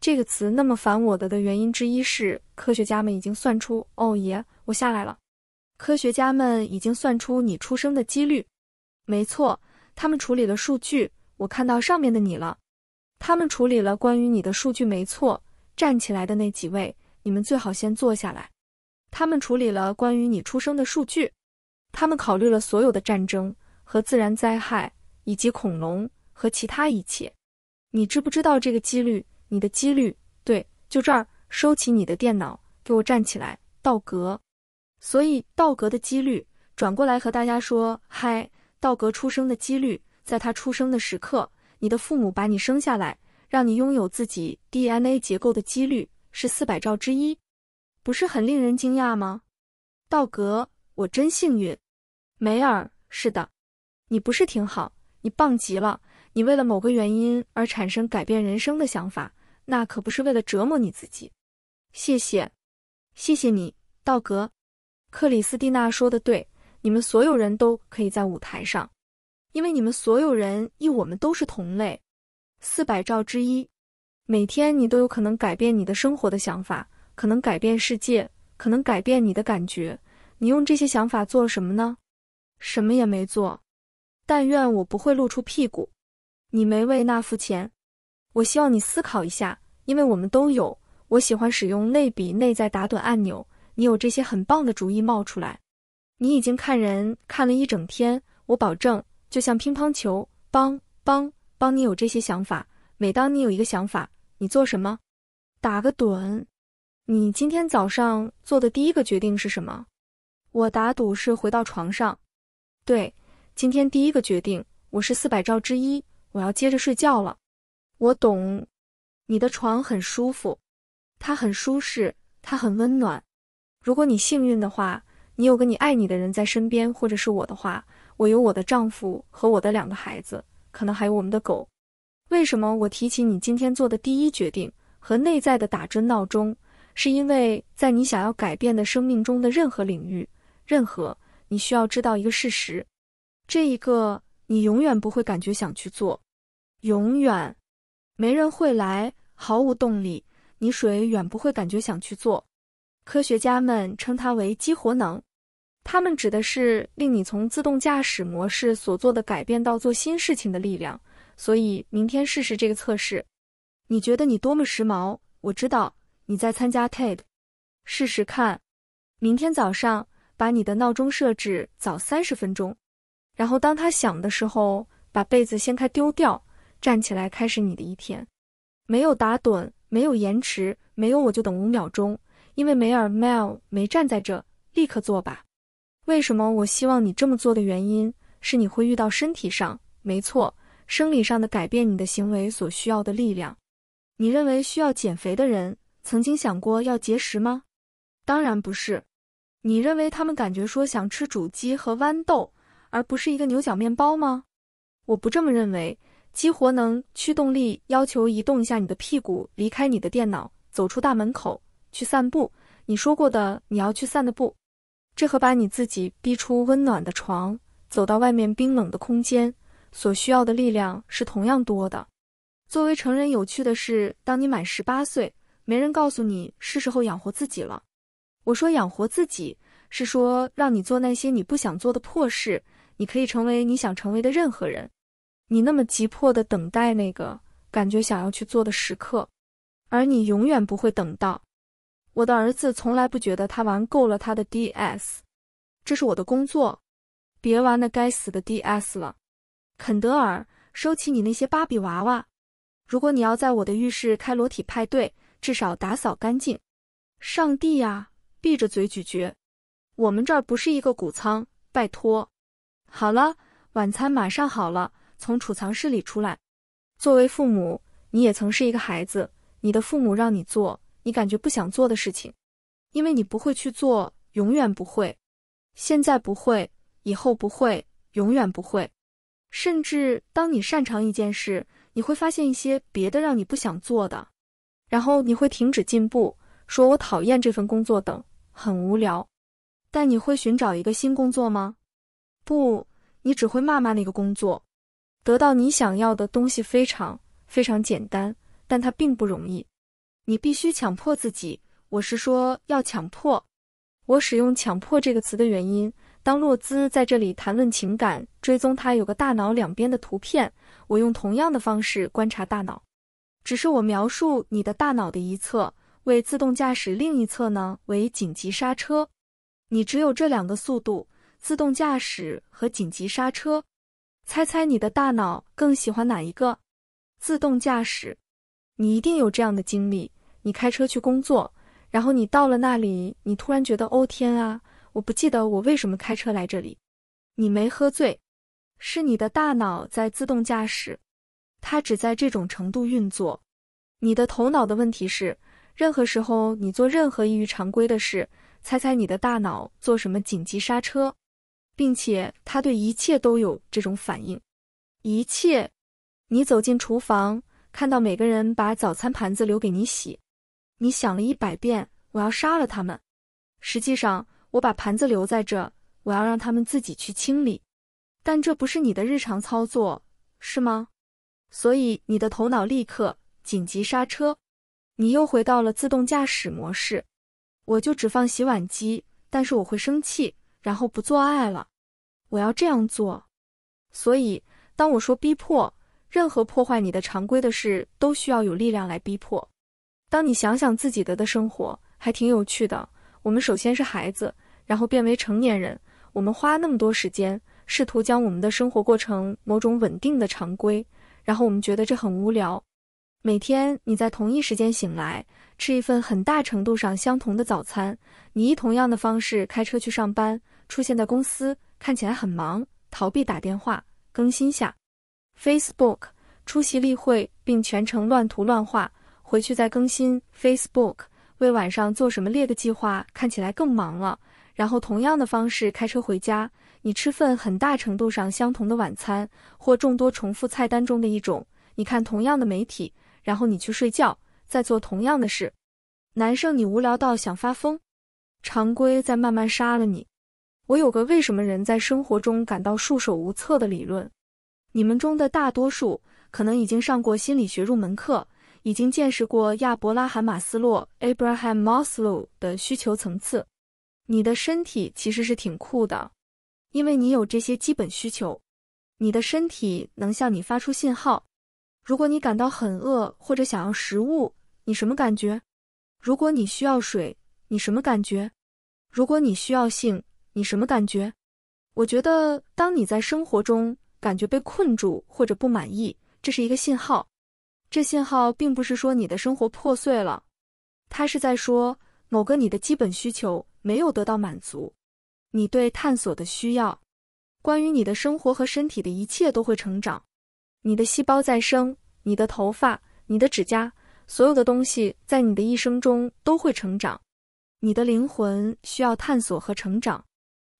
A: 这个词那么烦我的的原因之一是，科学家们已经算出。哦耶，我下来了。科学家们已经算出你出生的几率。没错，他们处理了数据，我看到上面的你了。他们处理了关于你的数据，没错。站起来的那几位，你们最好先坐下来。他们处理了关于你出生的数据。他们考虑了所有的战争和自然灾害，以及恐龙和其他一切。你知不知道这个几率？你的几率？对，就这儿。收起你的电脑，给我站起来，道格。所以，道格的几率。转过来和大家说，嗨，道格出生的几率，在他出生的时刻。你的父母把你生下来，让你拥有自己 DNA 结构的几率是四百兆之一，不是很令人惊讶吗？道格，我真幸运。梅尔，是的，你不是挺好，你棒极了。你为了某个原因而产生改变人生的想法，那可不是为了折磨你自己。谢谢，谢谢你，道格。克里斯蒂娜说的对，你们所有人都可以在舞台上。因为你们所有人，一我们都是同类，四百兆之一。每天你都有可能改变你的生活的想法，可能改变世界，可能改变你的感觉。你用这些想法做了什么呢？什么也没做。但愿我不会露出屁股。你没为那付钱。我希望你思考一下，因为我们都有。我喜欢使用类比内在打盹按钮。你有这些很棒的主意冒出来。你已经看人看了一整天，我保证。就像乒乓球，帮帮帮你有这些想法。每当你有一个想法，你做什么？打个盹。你今天早上做的第一个决定是什么？我打赌是回到床上。对，今天第一个决定，我是四百兆之一，我要接着睡觉了。我懂，你的床很舒服，它很舒适，它很温暖。如果你幸运的话，你有个你爱你的人在身边，或者是我的话。我有我的丈夫和我的两个孩子，可能还有我们的狗。为什么我提起你今天做的第一决定和内在的打针闹钟？是因为在你想要改变的生命中的任何领域，任何你需要知道一个事实：这一个你永远不会感觉想去做，永远没人会来，毫无动力。你谁远不会感觉想去做。科学家们称它为激活能。他们指的是令你从自动驾驶模式所做的改变到做新事情的力量。所以明天试试这个测试。你觉得你多么时髦？我知道你在参加 TED。试试看。明天早上把你的闹钟设置早三十分钟，然后当它响的时候，把被子掀开丢掉，站起来开始你的一天。没有打盹，没有延迟，没有我就等五秒钟，因为梅尔 Mel 没站在这，立刻做吧。为什么我希望你这么做的原因，是你会遇到身体上，没错，生理上的改变，你的行为所需要的力量。你认为需要减肥的人，曾经想过要节食吗？当然不是。你认为他们感觉说想吃煮鸡和豌豆，而不是一个牛角面包吗？我不这么认为。激活能驱动力要求移动一下你的屁股，离开你的电脑，走出大门口去散步。你说过的，你要去散的步。这和把你自己逼出温暖的床，走到外面冰冷的空间所需要的力量是同样多的。作为成人，有趣的是，当你满十八岁，没人告诉你是时候养活自己了。我说养活自己，是说让你做那些你不想做的破事。你可以成为你想成为的任何人。你那么急迫的等待那个感觉想要去做的时刻，而你永远不会等到。我的儿子从来不觉得他玩够了他的 DS，这是我的工作。别玩那该死的 DS 了，肯德尔，收起你那些芭比娃娃。如果你要在我的浴室开裸体派对，至少打扫干净。上帝呀，闭着嘴咀嚼。我们这儿不是一个谷仓，拜托。好了，晚餐马上好了。从储藏室里出来。作为父母，你也曾是一个孩子，你的父母让你做。你感觉不想做的事情，因为你不会去做，永远不会，现在不会，以后不会，永远不会。甚至当你擅长一件事，你会发现一些别的让你不想做的，然后你会停止进步，说我讨厌这份工作等，很无聊。但你会寻找一个新工作吗？不，你只会骂骂那个工作。得到你想要的东西非常非常简单，但它并不容易。你必须强迫自己，我是说要强迫。我使用“强迫”这个词的原因，当洛兹在这里谈论情感追踪，他有个大脑两边的图片。我用同样的方式观察大脑，只是我描述你的大脑的一侧为自动驾驶，另一侧呢为紧急刹车。你只有这两个速度：自动驾驶和紧急刹车。猜猜你的大脑更喜欢哪一个？自动驾驶。你一定有这样的经历：你开车去工作，然后你到了那里，你突然觉得哦天啊！我不记得我为什么开车来这里。你没喝醉，是你的大脑在自动驾驶，它只在这种程度运作。你的头脑的问题是，任何时候你做任何异于常规的事，猜猜你的大脑做什么紧急刹车，并且它对一切都有这种反应。一切，你走进厨房。看到每个人把早餐盘子留给你洗，你想了一百遍，我要杀了他们。实际上，我把盘子留在这，我要让他们自己去清理。但这不是你的日常操作，是吗？所以你的头脑立刻紧急刹车，你又回到了自动驾驶模式。我就只放洗碗机，但是我会生气，然后不做爱了。我要这样做。所以当我说逼迫。任何破坏你的常规的事都需要有力量来逼迫。当你想想自己的的生活，还挺有趣的。我们首先是孩子，然后变为成年人。我们花那么多时间，试图将我们的生活过成某种稳定的常规，然后我们觉得这很无聊。每天你在同一时间醒来，吃一份很大程度上相同的早餐。你以同样的方式开车去上班，出现在公司，看起来很忙，逃避打电话，更新下。Facebook 出席例会并全程乱涂乱画，回去再更新 Facebook。为晚上做什么列个计划，看起来更忙了。然后同样的方式开车回家，你吃份很大程度上相同的晚餐，或众多重复菜单中的一种。你看同样的媒体，然后你去睡觉，再做同样的事。男生，你无聊到想发疯，常规在慢慢杀了你。我有个为什么人在生活中感到束手无策的理论。你们中的大多数可能已经上过心理学入门课，已经见识过亚伯拉罕·马斯洛 （Abraham Maslow） 的需求层次。你的身体其实是挺酷的，因为你有这些基本需求。你的身体能向你发出信号。如果你感到很饿或者想要食物，你什么感觉？如果你需要水，你什么感觉？如果你需要性，你什么感觉？我觉得，当你在生活中，感觉被困住或者不满意，这是一个信号。这信号并不是说你的生活破碎了，它是在说某个你的基本需求没有得到满足。你对探索的需要，关于你的生活和身体的一切都会成长。你的细胞再生，你的头发、你的指甲，所有的东西在你的一生中都会成长。你的灵魂需要探索和成长，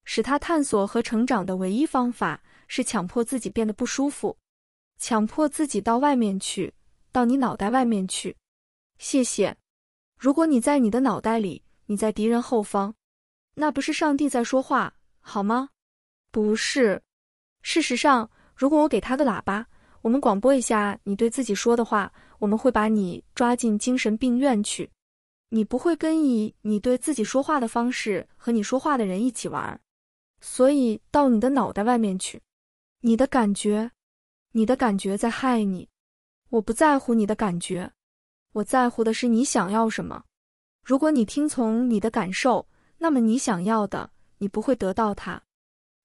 A: 使它探索和成长的唯一方法。是强迫自己变得不舒服，强迫自己到外面去，到你脑袋外面去。谢谢。如果你在你的脑袋里，你在敌人后方，那不是上帝在说话，好吗？不是。事实上，如果我给他个喇叭，我们广播一下你对自己说的话，我们会把你抓进精神病院去。你不会跟以你对自己说话的方式和你说话的人一起玩，所以到你的脑袋外面去。你的感觉，你的感觉在害你。我不在乎你的感觉，我在乎的是你想要什么。如果你听从你的感受，那么你想要的你不会得到它，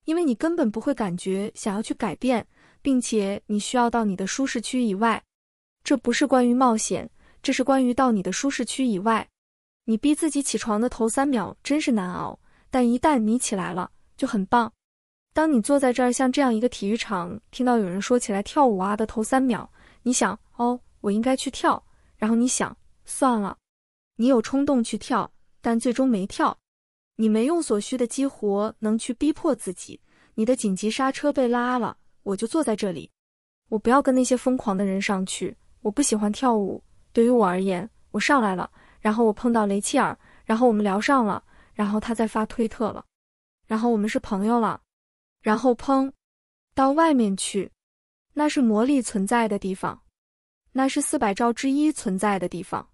A: 因为你根本不会感觉想要去改变，并且你需要到你的舒适区以外。这不是关于冒险，这是关于到你的舒适区以外。你逼自己起床的头三秒真是难熬，但一旦你起来了，就很棒。当你坐在这儿，像这样一个体育场，听到有人说起来跳舞啊的头三秒，你想哦，我应该去跳，然后你想算了，你有冲动去跳，但最终没跳，你没用所需的激活能去逼迫自己，你的紧急刹车被拉了。我就坐在这里，我不要跟那些疯狂的人上去，我不喜欢跳舞。对于我而言，我上来了，然后我碰到雷切尔，然后我们聊上了，然后他在发推特了，然后我们是朋友了。然后砰，到外面去，那是魔力存在的地方，那是四百兆之一存在的地方，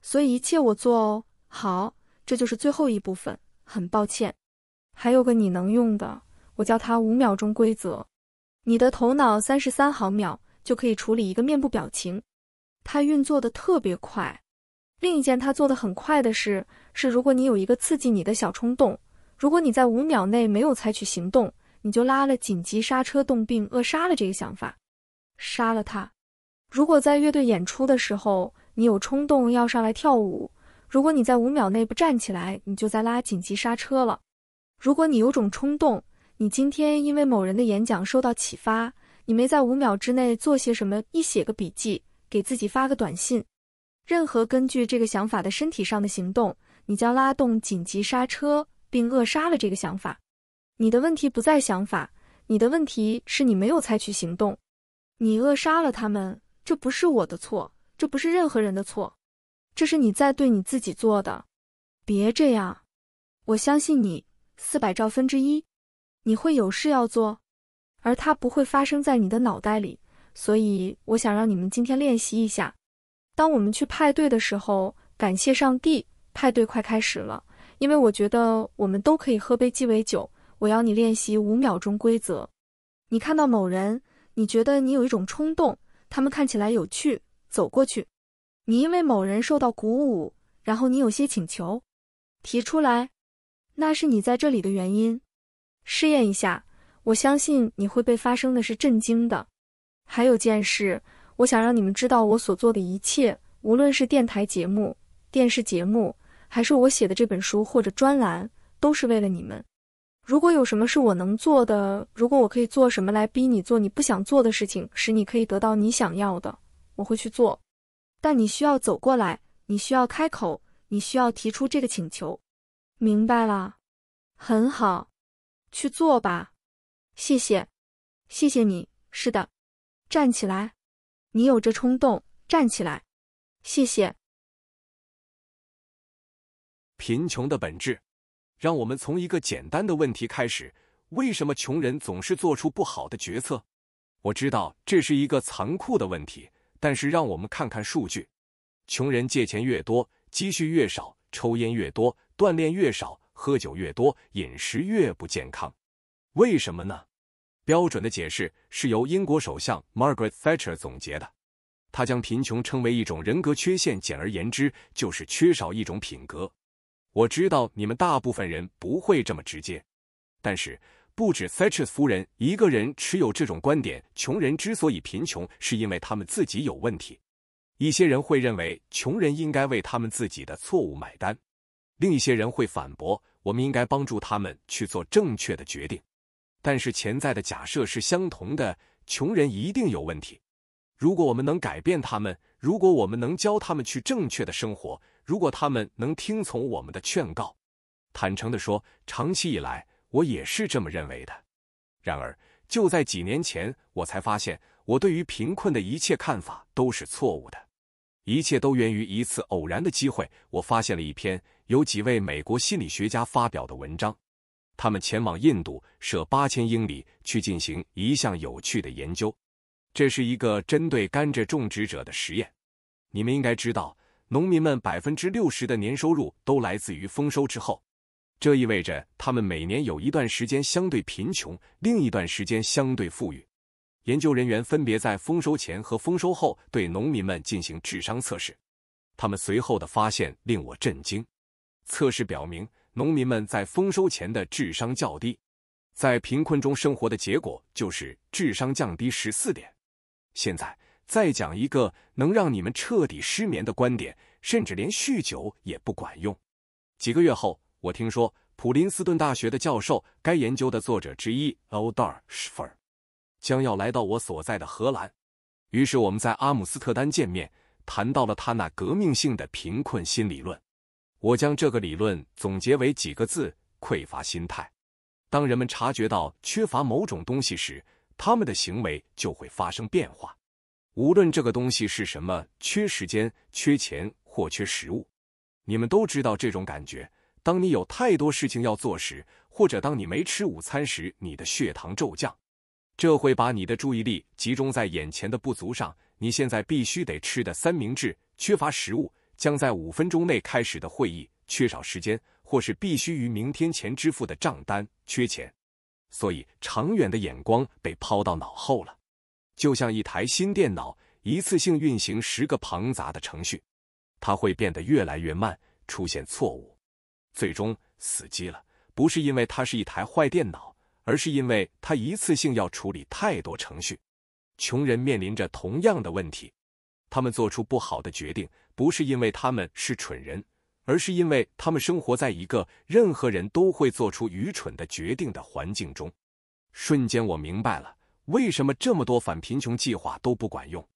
A: 所以一切我做哦。好，这就是最后一部分。很抱歉，还有个你能用的，我叫它五秒钟规则。你的头脑三十三毫秒就可以处理一个面部表情，它运作的特别快。另一件它做的很快的事是，如果你有一个刺激你的小冲动，如果你在五秒内没有采取行动。你就拉了紧急刹车，动并扼杀了这个想法，杀了他。如果在乐队演出的时候，你有冲动要上来跳舞，如果你在五秒内不站起来，你就在拉紧急刹车了。如果你有种冲动，你今天因为某人的演讲受到启发，你没在五秒之内做些什么，一写个笔记，给自己发个短信，任何根据这个想法的身体上的行动，你将拉动紧急刹车，并扼杀了这个想法。你的问题不在想法，你的问题是你没有采取行动。你扼杀了他们，这不是我的错，这不是任何人的错，这是你在对你自己做的。别这样，我相信你。四百兆分之一，你会有事要做，而它不会发生在你的脑袋里。所以我想让你们今天练习一下。当我们去派对的时候，感谢上帝，派对快开始了，因为我觉得我们都可以喝杯鸡尾酒。我要你练习五秒钟规则。你看到某人，你觉得你有一种冲动，他们看起来有趣，走过去。你因为某人受到鼓舞，然后你有些请求提出来，那是你在这里的原因。试验一下，我相信你会被发生的是震惊的。还有件事，我想让你们知道，我所做的一切，无论是电台节目、电视节目，还是我写的这本书或者专栏，都是为了你们。如果有什么是我能做的，如果我可以做什么来逼你做你不想做的事情，使你可以得到你想要的，我会去做。但你需要走过来，你需要开口，你需要提出这个请求。明白了，很好，去做吧。谢谢，谢谢你。是的，站起来，你有这冲动，站起来。谢谢。
B: 贫穷的本质。让我们从一个简单的问题开始：为什么穷人总是做出不好的决策？我知道这是一个残酷的问题，但是让我们看看数据：穷人借钱越多，积蓄越少，抽烟越多，锻炼越少，喝酒越多，饮食越不健康。为什么呢？标准的解释是由英国首相 Margaret Thatcher 总结的，他将贫穷称为一种人格缺陷，简而言之，就是缺少一种品格。我知道你们大部分人不会这么直接，但是不止塞彻斯夫人一个人持有这种观点。穷人之所以贫穷，是因为他们自己有问题。一些人会认为穷人应该为他们自己的错误买单，另一些人会反驳，我们应该帮助他们去做正确的决定。但是潜在的假设是相同的：穷人一定有问题。如果我们能改变他们，如果我们能教他们去正确的生活。如果他们能听从我们的劝告，坦诚地说，长期以来我也是这么认为的。然而，就在几年前，我才发现我对于贫困的一切看法都是错误的。一切都源于一次偶然的机会，我发现了一篇由几位美国心理学家发表的文章。他们前往印度，涉八千英里去进行一项有趣的研究。这是一个针对甘蔗种植者的实验。你们应该知道。农民们百分之六十的年收入都来自于丰收之后，这意味着他们每年有一段时间相对贫穷，另一段时间相对富裕。研究人员分别在丰收前和丰收后对农民们进行智商测试，他们随后的发现令我震惊。测试表明，农民们在丰收前的智商较低，在贫困中生活的结果就是智商降低十四点。现在。再讲一个能让你们彻底失眠的观点，甚至连酗酒也不管用。几个月后，我听说普林斯顿大学的教授，该研究的作者之一 O. 达尔·施弗尔，将要来到我所在的荷兰。于是我们在阿姆斯特丹见面，谈到了他那革命性的贫困心理论。我将这个理论总结为几个字：匮乏心态。当人们察觉到缺乏某种东西时，他们的行为就会发生变化。无论这个东西是什么，缺时间、缺钱或缺食物，你们都知道这种感觉。当你有太多事情要做时，或者当你没吃午餐时，你的血糖骤降，这会把你的注意力集中在眼前的不足上。你现在必须得吃的三明治，缺乏食物将在五分钟内开始的会议，缺少时间，或是必须于明天前支付的账单，缺钱，所以长远的眼光被抛到脑后了。就像一台新电脑一次性运行十个庞杂的程序，它会变得越来越慢，出现错误，最终死机了。不是因为它是一台坏电脑，而是因为它一次性要处理太多程序。穷人面临着同样的问题，他们做出不好的决定，不是因为他们是蠢人，而是因为他们生活在一个任何人都会做出愚蠢的决定的环境中。瞬间，我明白了。为什么这么多反贫穷计划都不管用？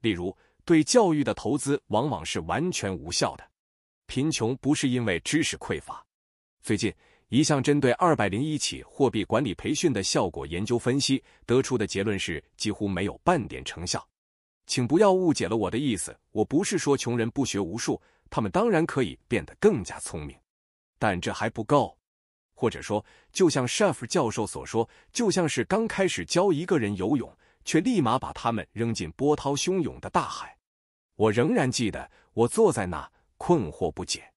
B: 例如，对教育的投资往往是完全无效的。贫穷不是因为知识匮乏。最近一项针对二百零一起货币管理培训的效果研究分析得出的结论是几乎没有半点成效。请不要误解了我的意思，我不是说穷人不学无术，他们当然可以变得更加聪明，但这还不够。或者说，就像 c h e f 教授所说，就像是刚开始教一个人游泳，却立马把他们扔进波涛汹涌的大海。我仍然记得，我坐在那，困惑不解。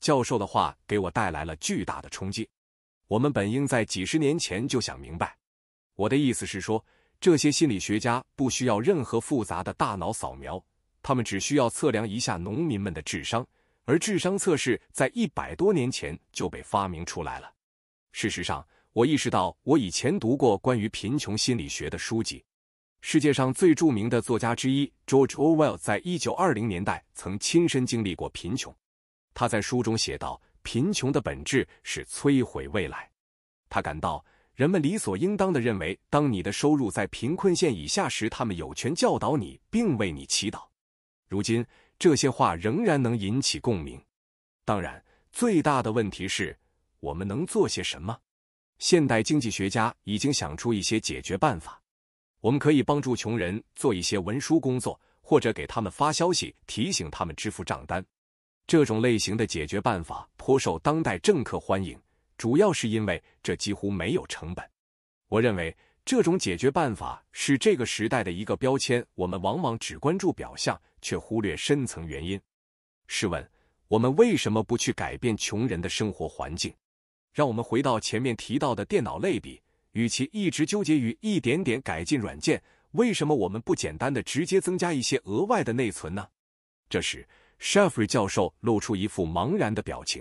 B: 教授的话给我带来了巨大的冲击。我们本应在几十年前就想明白。我的意思是说，这些心理学家不需要任何复杂的大脑扫描，他们只需要测量一下农民们的智商，而智商测试在一百多年前就被发明出来了。事实上，我意识到我以前读过关于贫穷心理学的书籍。世界上最著名的作家之一 George Orwell 在1920年代曾亲身经历过贫穷。他在书中写道：“贫穷的本质是摧毁未来。”他感到人们理所应当的认为，当你的收入在贫困线以下时，他们有权教导你并为你祈祷。如今，这些话仍然能引起共鸣。当然，最大的问题是。我们能做些什么？现代经济学家已经想出一些解决办法。我们可以帮助穷人做一些文书工作，或者给他们发消息提醒他们支付账单。这种类型的解决办法颇受当代政客欢迎，主要是因为这几乎没有成本。我认为这种解决办法是这个时代的一个标签。我们往往只关注表象，却忽略深层原因。试问，我们为什么不去改变穷人的生活环境？让我们回到前面提到的电脑类比，与其一直纠结于一点点改进软件，为什么我们不简单的直接增加一些额外的内存呢？这时 s h a f r y 教授露出一副茫然的表情。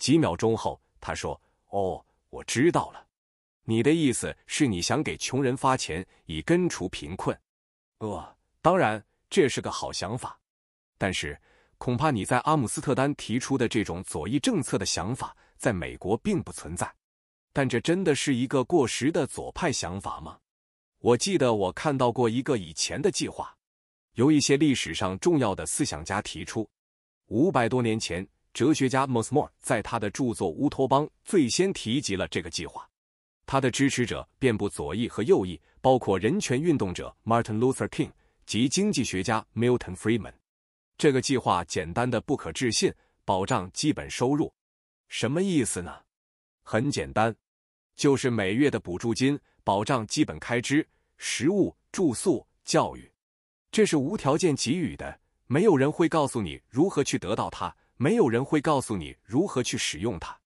B: 几秒钟后，他说：“哦，我知道了，你的意思是你想给穷人发钱以根除贫困。呃，当然，这是个好想法，但是恐怕你在阿姆斯特丹提出的这种左翼政策的想法。”在美国并不存在，但这真的是一个过时的左派想法吗？我记得我看到过一个以前的计划，由一些历史上重要的思想家提出。五百多年前，哲学家莫斯莫尔在他的著作《乌托邦》最先提及了这个计划。他的支持者遍布左翼和右翼，包括人权运动者 Martin Luther King 及经济学家 Milton Friedman。这个计划简单的不可置信，保障基本收入。什么意思呢？很简单，就是每月的补助金保障基本开支，食物、住宿、教育，这是无条件给予的。没有人会告诉你如何去得到它，没有人会告诉你如何去使用它。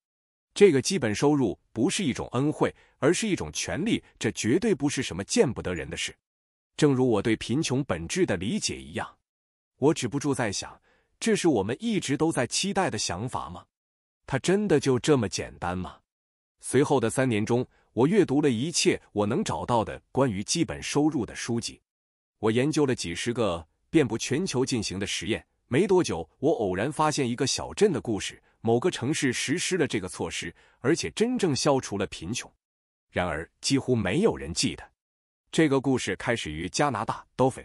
B: 这个基本收入不是一种恩惠，而是一种权利。这绝对不是什么见不得人的事。正如我对贫穷本质的理解一样，我止不住在想：这是我们一直都在期待的想法吗？它真的就这么简单吗？随后的三年中，我阅读了一切我能找到的关于基本收入的书籍，我研究了几十个遍布全球进行的实验。没多久，我偶然发现一个小镇的故事：某个城市实施了这个措施，而且真正消除了贫穷。然而，几乎没有人记得这个故事开始于加拿大多菲。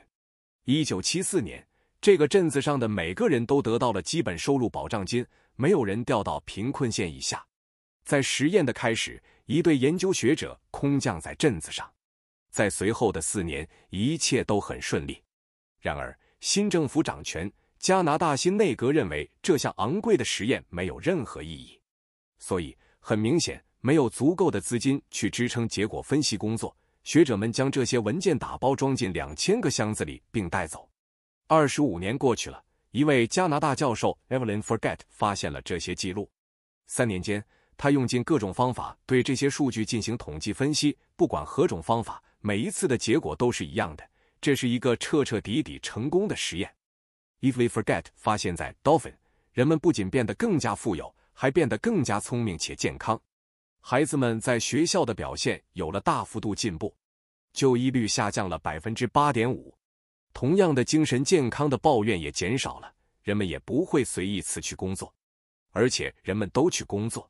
B: 一九七四年，这个镇子上的每个人都得到了基本收入保障金。没有人掉到贫困线以下。在实验的开始，一对研究学者空降在镇子上。在随后的四年，一切都很顺利。然而，新政府掌权，加拿大新内阁认为这项昂贵的实验没有任何意义，所以很明显没有足够的资金去支撑结果分析工作。学者们将这些文件打包装进两千个箱子里，并带走。二十五年过去了。一位加拿大教授 Evelyn Forget 发现了这些记录。三年间，他用尽各种方法对这些数据进行统计分析，不管何种方法，每一次的结果都是一样的。这是一个彻彻底底成功的实验。Evelyn Forget 发现，在 Dolphin，人们不仅变得更加富有，还变得更加聪明且健康。孩子们在学校的表现有了大幅度进步，就医率下降了百分之八点五。同样的精神健康的抱怨也减少了，人们也不会随意辞去工作，而且人们都去工作。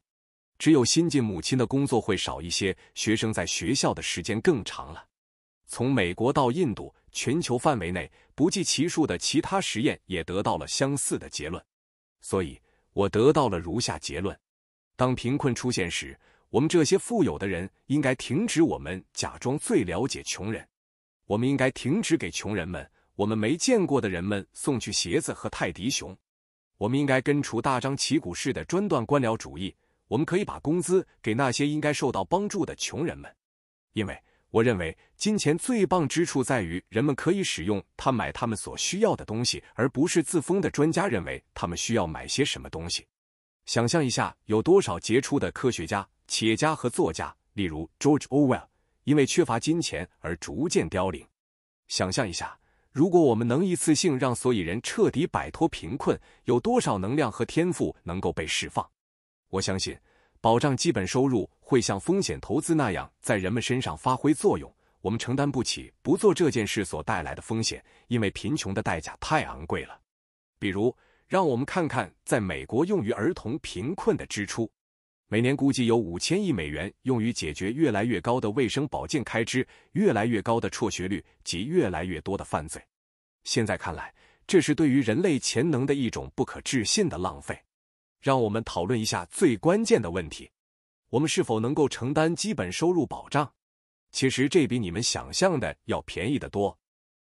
B: 只有新晋母亲的工作会少一些，学生在学校的时间更长了。从美国到印度，全球范围内不计其数的其他实验也得到了相似的结论。所以，我得到了如下结论：当贫困出现时，我们这些富有的人应该停止我们假装最了解穷人，我们应该停止给穷人们。我们没见过的人们送去鞋子和泰迪熊。我们应该根除大张旗鼓式的专断官僚主义。我们可以把工资给那些应该受到帮助的穷人们，因为我认为金钱最棒之处在于人们可以使用它买他们所需要的东西，而不是自封的专家认为他们需要买些什么东西。想象一下，有多少杰出的科学家、企业家和作家，例如 George Orwell，因为缺乏金钱而逐渐凋零。想象一下。如果我们能一次性让所有人彻底摆脱贫困，有多少能量和天赋能够被释放？我相信，保障基本收入会像风险投资那样在人们身上发挥作用。我们承担不起不做这件事所带来的风险，因为贫穷的代价太昂贵了。比如，让我们看看在美国用于儿童贫困的支出，每年估计有五千亿美元用于解决越来越高的卫生保健开支、越来越高的辍学率及越来越多的犯罪。现在看来，这是对于人类潜能的一种不可置信的浪费。让我们讨论一下最关键的问题：我们是否能够承担基本收入保障？其实这比你们想象的要便宜得多。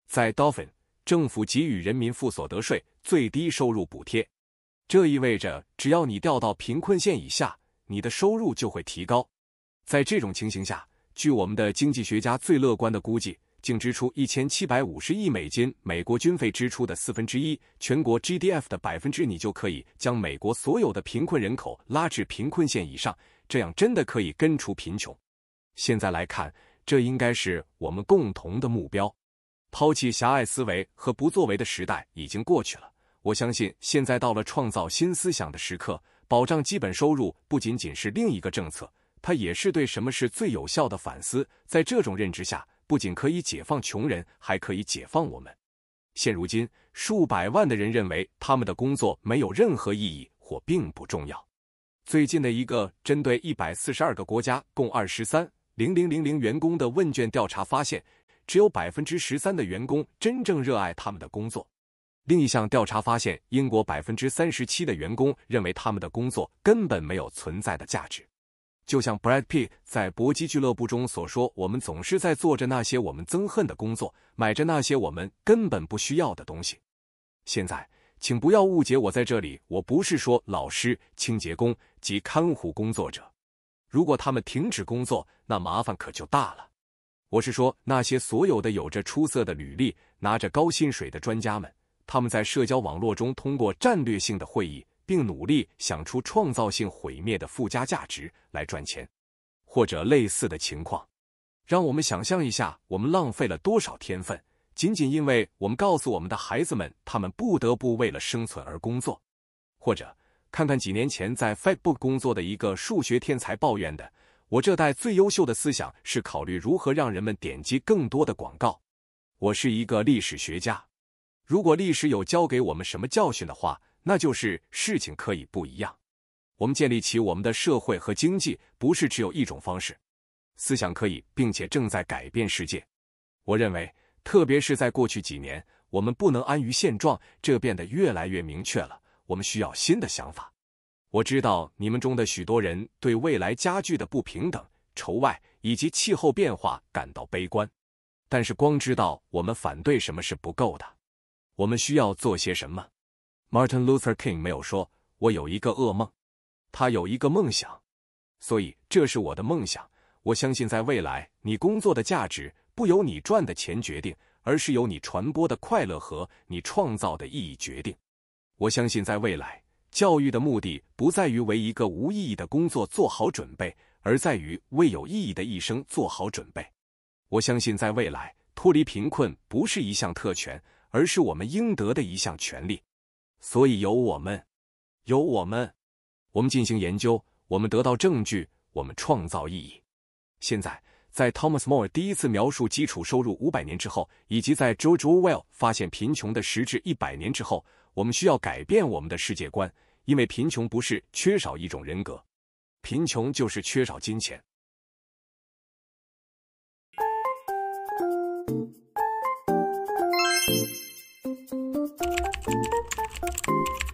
B: 在 Dolphin，政府给予人民负所得税、最低收入补贴，这意味着只要你掉到贫困线以下，你的收入就会提高。在这种情形下，据我们的经济学家最乐观的估计。净支出一千七百五十亿美金，美国军费支出的四分之一，全国 g d f 的百分之你就可以将美国所有的贫困人口拉至贫困线以上，这样真的可以根除贫穷。现在来看，这应该是我们共同的目标。抛弃狭隘思维和不作为的时代已经过去了，我相信现在到了创造新思想的时刻。保障基本收入不仅仅是另一个政策，它也是对什么是最有效的反思。在这种认知下。不仅可以解放穷人，还可以解放我们。现如今，数百万的人认为他们的工作没有任何意义或并不重要。最近的一个针对一百四十二个国家共二十三零零零零员工的问卷调查发现，只有百分之十三的员工真正热爱他们的工作。另一项调查发现，英国百分之三十七的员工认为他们的工作根本没有存在的价值。就像 Brad Pitt 在搏击俱乐部中所说：“我们总是在做着那些我们憎恨的工作，买着那些我们根本不需要的东西。”现在，请不要误解我在这里，我不是说老师、清洁工及看护工作者。如果他们停止工作，那麻烦可就大了。我是说那些所有的有着出色的履历、拿着高薪水的专家们，他们在社交网络中通过战略性的会议。并努力想出创造性毁灭的附加价值来赚钱，或者类似的情况。让我们想象一下，我们浪费了多少天分，仅仅因为我们告诉我们的孩子们，他们不得不为了生存而工作。或者看看几年前在 Facebook 工作的一个数学天才抱怨的：“我这代最优秀的思想是考虑如何让人们点击更多的广告。”我是一个历史学家，如果历史有教给我们什么教训的话。那就是事情可以不一样。我们建立起我们的社会和经济，不是只有一种方式。思想可以，并且正在改变世界。我认为，特别是在过去几年，我们不能安于现状，这变得越来越明确了。我们需要新的想法。我知道你们中的许多人对未来加剧的不平等、仇外以及气候变化感到悲观，但是光知道我们反对什么是不够的。我们需要做些什么。Martin Luther King 没有说：“我有一个噩梦。”他有一个梦想，所以这是我的梦想。我相信，在未来，你工作的价值不由你赚的钱决定，而是由你传播的快乐和你创造的意义决定。我相信，在未来，教育的目的不在于为一个无意义的工作做好准备，而在于为有意义的一生做好准备。我相信，在未来，脱离贫困不是一项特权，而是我们应得的一项权利。所以有我们，有我们，我们进行研究，我们得到证据，我们创造意义。现在，在 Thomas More 第一次描述基础收入五百年之后，以及在 George Orwell 发现贫穷的实质一百年之后，我们需要改变我们的世界观，因为贫穷不是缺少一种人格，贫穷就是缺少金钱。you